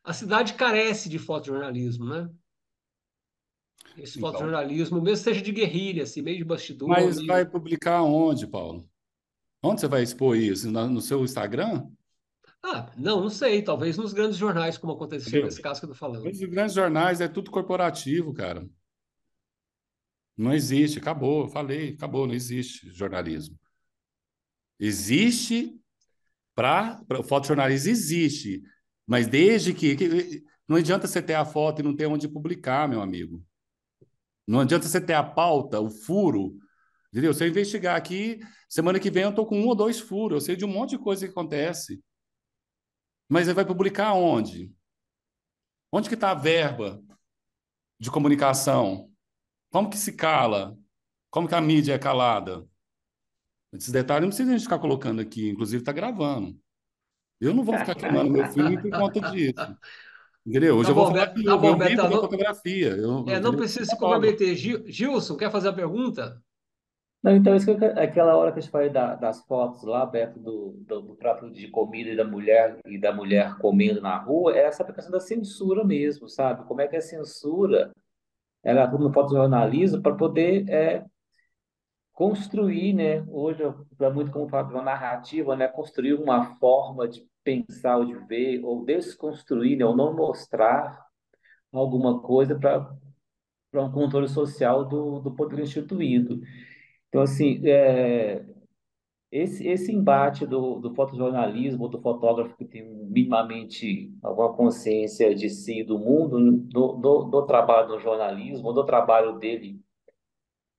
a cidade carece de fotojornalismo, né? Esse então, fotojornalismo, mesmo seja de guerrilha, assim, meio de bastidor. Mas meio... vai publicar onde, Paulo? Onde você vai expor isso? No seu Instagram? Ah, não, não sei. Talvez nos grandes jornais, como aconteceu nesse caso que eu tô falando. Os grandes jornais é tudo corporativo, cara. Não existe, acabou, falei, acabou, não existe jornalismo. Existe para o fotojornalismo existe, mas desde que, que, Não adianta você ter a foto e não ter onde publicar, meu amigo. Não adianta você ter a pauta, o furo. Entendeu? Se eu investigar aqui, semana que vem eu estou com um ou dois furos, eu sei de um monte de coisa que acontece. Mas ele vai publicar onde? Onde que está a verba de comunicação? Como que se cala? Como que a mídia é calada? Esses detalhes não precisa a gente ficar colocando aqui, inclusive está gravando. Eu não vou ficar queimando meu filme por conta disso. Entendeu? Hoje tá eu bom, vou falar que tá bom, Beto, não... fotografia. Eu, é, não precisa se tá comprometer. Gilson, quer fazer a pergunta? Não, então, isso que eu, aquela hora que a gente falei da, das fotos lá, perto do, do, do tráfico de comida e da mulher e da mulher comendo na rua, é essa questão da censura mesmo, sabe? Como é que é a censura ela foto é no fotojornalismo para poder é, construir, né, hoje é muito como falar de uma narrativa, né, construir uma forma de pensar ou de ver, ou desconstruir, né, ou não mostrar alguma coisa para para um controle social do, do poder instituído. Então, assim, é, esse, esse embate do, do fotojornalismo, do fotógrafo que tem minimamente alguma consciência de si e do mundo, do, do, do trabalho do jornalismo, do trabalho dele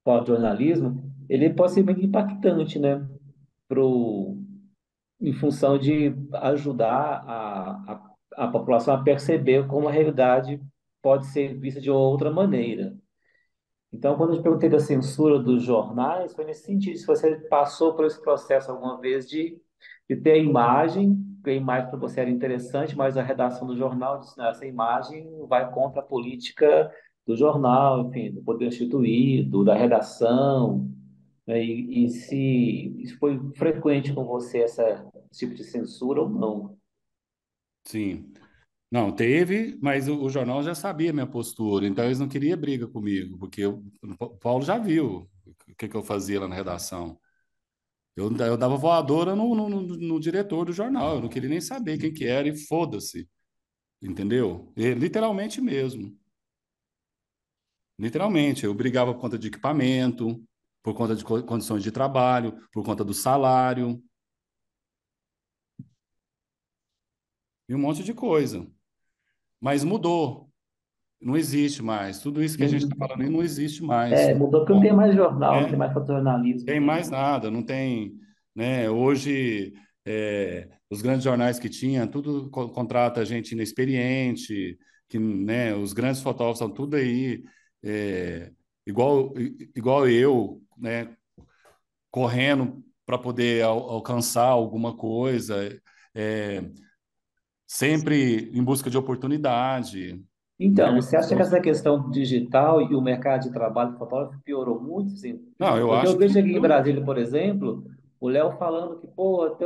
com o jornalismo, ele pode ser muito impactante, né? Pro, em função de ajudar a, a, a população a perceber como a realidade pode ser vista de outra maneira. Então, quando eu perguntei da censura dos jornais, foi nesse sentido, se você passou por esse processo alguma vez de, de ter a imagem, que a imagem para você era interessante, mas a redação do jornal disse, não, essa imagem vai contra a política do jornal, enfim, do poder instituído, da redação, né? E, e se isso foi frequente com você, essa, esse tipo de censura ou não? Sim. Não, teve, mas o, o jornal já sabia minha postura, então eles não queriam briga comigo, porque eu, o Paulo já viu o que, que eu fazia lá na redação. Eu, eu dava voadora no, no, no, no diretor do jornal, eu não queria nem saber quem que era e foda-se. Entendeu? E, literalmente mesmo. Literalmente, eu brigava por conta de equipamento, por conta de condições de trabalho, por conta do salário. E um monte de coisa. Mas mudou. Não existe mais. Tudo isso que a gente está uhum. falando aí não existe mais. É, mudou porque não tem mais jornal, é, não tem mais jornalismo. Não tem mais nada, não tem. Né? Hoje, é, os grandes jornais que tinha, tudo contrata gente inexperiente, que, né, os grandes fotógrafos são tudo aí. É, igual, igual eu, né, correndo para poder al alcançar alguma coisa, é, sempre em busca de oportunidade. Então, né? você acha que essa questão digital e o mercado de trabalho fotógrafo piorou muito? Sim? Não, eu Porque acho. Eu vejo aqui em Brasília, por exemplo, o Léo falando que, pô, até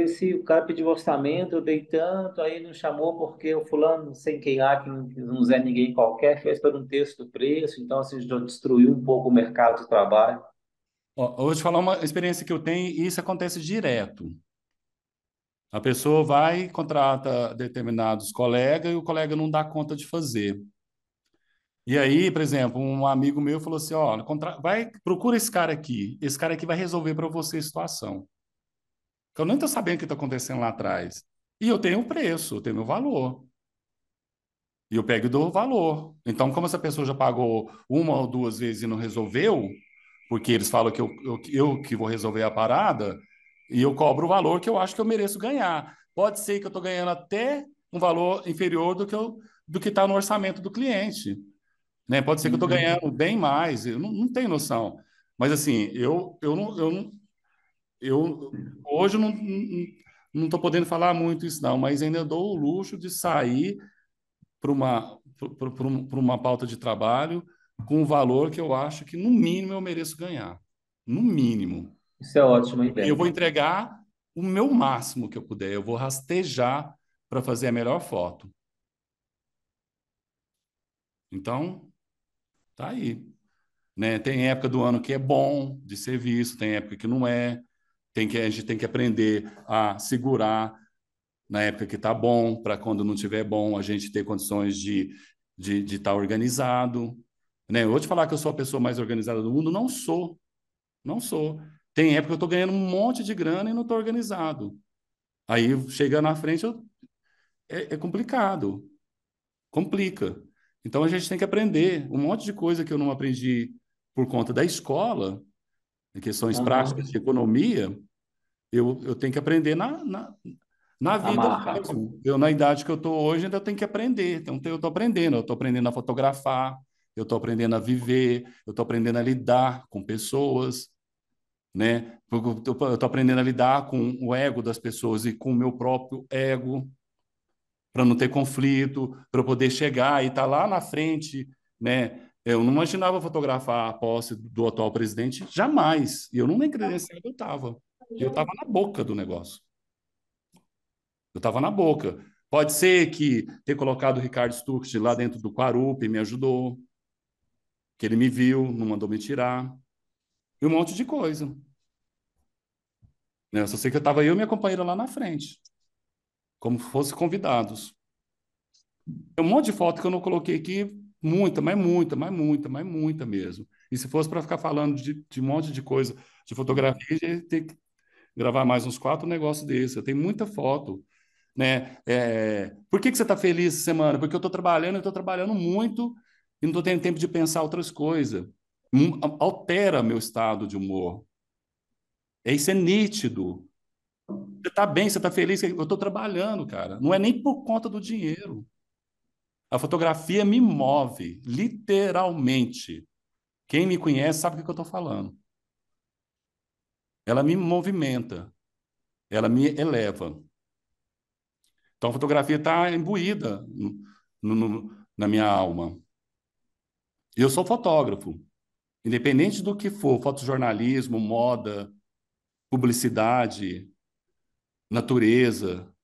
esse o cara pediu orçamento, eu dei tanto, aí não chamou porque o fulano, sem quem há que não Zé ninguém qualquer, fez todo um texto do preço, então assim, já destruiu um pouco o mercado de trabalho. Ó, eu vou te falar uma experiência que eu tenho, e isso acontece direto. A pessoa vai, contrata determinados colegas, e o colega não dá conta de fazer. E aí, por exemplo, um amigo meu falou assim: ó, vai, procura esse cara aqui, esse cara aqui vai resolver para você a situação eu não estou sabendo o que está acontecendo lá atrás. E eu tenho o preço, eu tenho o valor. E eu pego e dou o valor. Então, como essa pessoa já pagou uma ou duas vezes e não resolveu, porque eles falam que eu, eu, eu que vou resolver a parada, e eu cobro o valor que eu acho que eu mereço ganhar. Pode ser que eu estou ganhando até um valor inferior do que eu, do que está no orçamento do cliente. Né? Pode ser que eu estou uhum. ganhando bem mais, eu não, não tenho noção. Mas assim, eu, eu, não, eu não, eu hoje eu não não estou podendo falar muito isso não, mas ainda dou o luxo de sair para uma para uma pauta de trabalho com um valor que eu acho que no mínimo eu mereço ganhar, no mínimo. Isso é ótimo, e Eu vou entregar o meu máximo que eu puder, eu vou rastejar para fazer a melhor foto. Então, tá aí. Né? Tem época do ano que é bom de serviço, tem época que não é. Tem que, a gente tem que aprender a segurar na época que está bom, para quando não tiver bom, a gente ter condições de estar de, de tá organizado. Né? Eu vou te falar que eu sou a pessoa mais organizada do mundo, não sou. Não sou. Tem época que eu estou ganhando um monte de grana e não estou organizado. Aí, chega na frente, eu... é, é complicado. Complica. Então, a gente tem que aprender um monte de coisa que eu não aprendi por conta da escola, em questões uhum. práticas de economia, eu, eu tenho que aprender na, na, na vida mesmo. Eu, na idade que eu estou hoje, ainda tenho que aprender. Então, eu estou aprendendo. Eu estou aprendendo a fotografar, eu estou aprendendo a viver, eu estou aprendendo a lidar com pessoas, né? Eu estou aprendendo a lidar com o ego das pessoas e com o meu próprio ego, para não ter conflito, para poder chegar e estar tá lá na frente, né? Eu não imaginava fotografar a posse do atual presidente, jamais. E eu não nem que eu estava. Eu estava na boca do negócio. Eu estava na boca. Pode ser que ter colocado o Ricardo Stuckst lá dentro do Quarupi me ajudou, que ele me viu, não mandou me tirar, e um monte de coisa. Eu né, só sei que eu estava eu e minha companheira lá na frente, como fossem convidados. Tem um monte de foto que eu não coloquei aqui Muita, mas muita, mas muita, mas muita mesmo. E se fosse para ficar falando de, de, um monte de coisa de fotografia, gente ter que gravar mais uns quatro negócios desse Eu tenho muita foto. Né? É... por que, que você está feliz essa semana? Porque eu estou trabalhando, eu estou trabalhando muito e não estou tendo tempo de pensar outras coisas. Altera meu estado de humor. Isso é nítido. Você está bem, você está feliz, eu estou trabalhando, cara. Não é nem por conta do dinheiro. A fotografia me move, literalmente. Quem me conhece sabe o que eu estou falando. Ela me movimenta, ela me eleva. Então a fotografia está imbuída no, no, na minha alma. Eu sou fotógrafo. Independente do que for, fotojornalismo, moda, publicidade, natureza,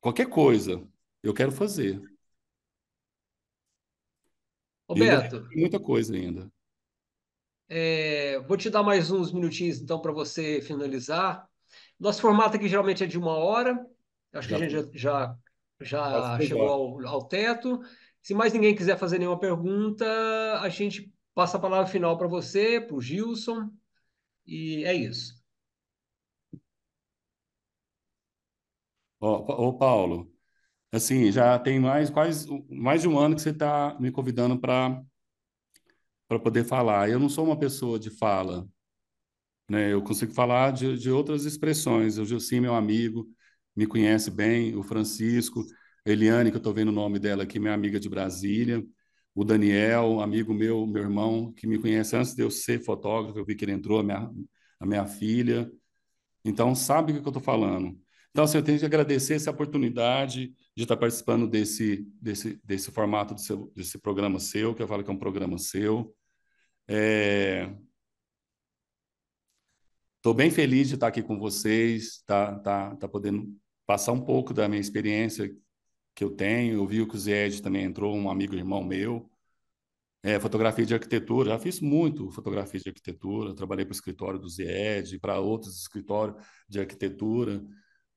qualquer coisa, eu quero fazer. Roberto. muita coisa ainda. É, vou te dar mais uns minutinhos, então, para você finalizar. Nosso formato aqui geralmente é de uma hora. Acho já, que a gente já, já, já chegou ao, ao, teto. Se mais ninguém quiser fazer nenhuma pergunta, a gente passa a palavra final para você, para o Gilson. E é isso. Ô, oh, oh, Paulo, assim, já tem mais quase mais de um ano que você está me convidando para para poder falar. Eu não sou uma pessoa de fala, né? Eu consigo falar de, de outras expressões. O Gilcim, meu amigo, me conhece bem. O Francisco, Eliane, que eu estou vendo o nome dela aqui, minha amiga de Brasília. O Daniel, amigo meu, meu irmão, que me conhece antes de eu ser fotógrafo, eu vi que ele entrou, a minha, a minha filha. Então, sabe o que eu estou falando. Então, assim, eu tenho que agradecer essa oportunidade de estar participando desse, desse, desse formato, seu, desse programa seu, que eu falo que é um programa seu. Estou é... bem feliz de estar aqui com vocês, tá, tá, tá podendo passar um pouco da minha experiência que eu tenho. Eu vi que o Zied também entrou, um amigo irmão meu. É, fotografia de arquitetura, já fiz muito fotografia de arquitetura, trabalhei para o escritório do Zied, para outros escritórios de arquitetura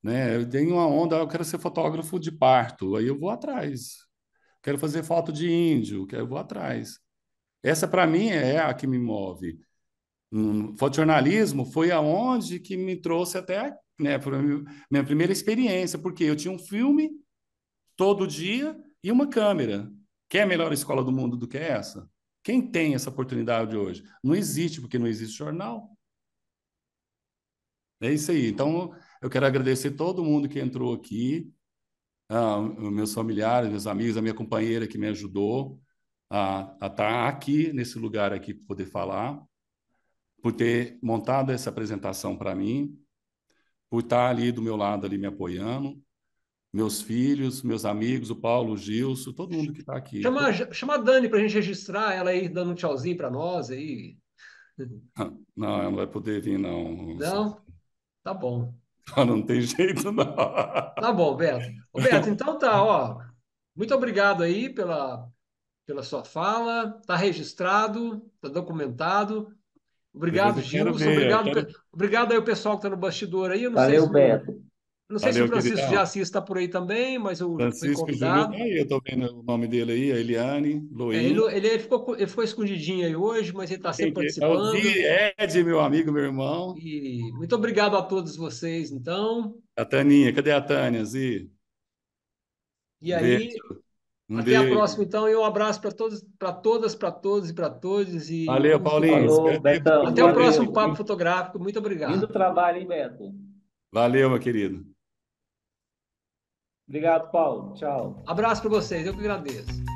né? Eu tenho uma onda, eu quero ser fotógrafo de parto, aí eu vou atrás. Quero fazer foto de índio, eu vou atrás. Essa para mim é a que me move. Hum, fotojornalismo foi aonde que me trouxe até né, minha primeira experiência, porque eu tinha um filme todo dia e uma câmera. é a melhor escola do mundo do que essa? Quem tem essa oportunidade hoje? Não existe, porque não existe jornal. É isso aí. Então, eu quero agradecer todo mundo que entrou aqui, ah, meus familiares, meus amigos, a minha companheira que me ajudou a, estar tá aqui nesse lugar aqui para poder falar, por ter montado essa apresentação para mim, por estar tá ali do meu lado ali me apoiando, meus filhos, meus amigos, o Paulo, o Gilson, todo mundo que está aqui. Chama, chama a Dani para a gente registrar ela aí dando um tchauzinho para nós aí. Ah, não, ela não vai poder vir, não. Não? Tá bom não tem jeito, não. Tá bom, Beto. Ô, Beto, então tá, ó. Muito obrigado aí pela, pela sua fala. Tá registrado, tá documentado. Obrigado, Gilson. Obrigado, quero... obrigado aí o pessoal que tá no bastidor aí. Valeu, se... Beto. Não sei Valeu, se o Francisco queridão. de Assis está por aí também, mas o Francisco Júnior tá aí, é, eu estou vendo o nome dele aí, a Eliane, Luiz. É, ele, ele, ficou, ele ficou escondidinho aí hoje, mas ele está sempre participando. É o Ed, meu amigo, meu irmão. E muito obrigado a todos vocês, então. A Taninha, cadê a Tânia, Zi? E aí, até beijo. a próxima, então, e um abraço para todos, para todas, para todos e para todos. E... Valeu, Paulinho. Falou, Betão, até valeu. o próximo Papo Fotográfico. Muito obrigado. Lindo trabalho, hein, Beto? Valeu, meu querido. Obrigado, Paulo. Tchau. Abraço para vocês, eu que agradeço.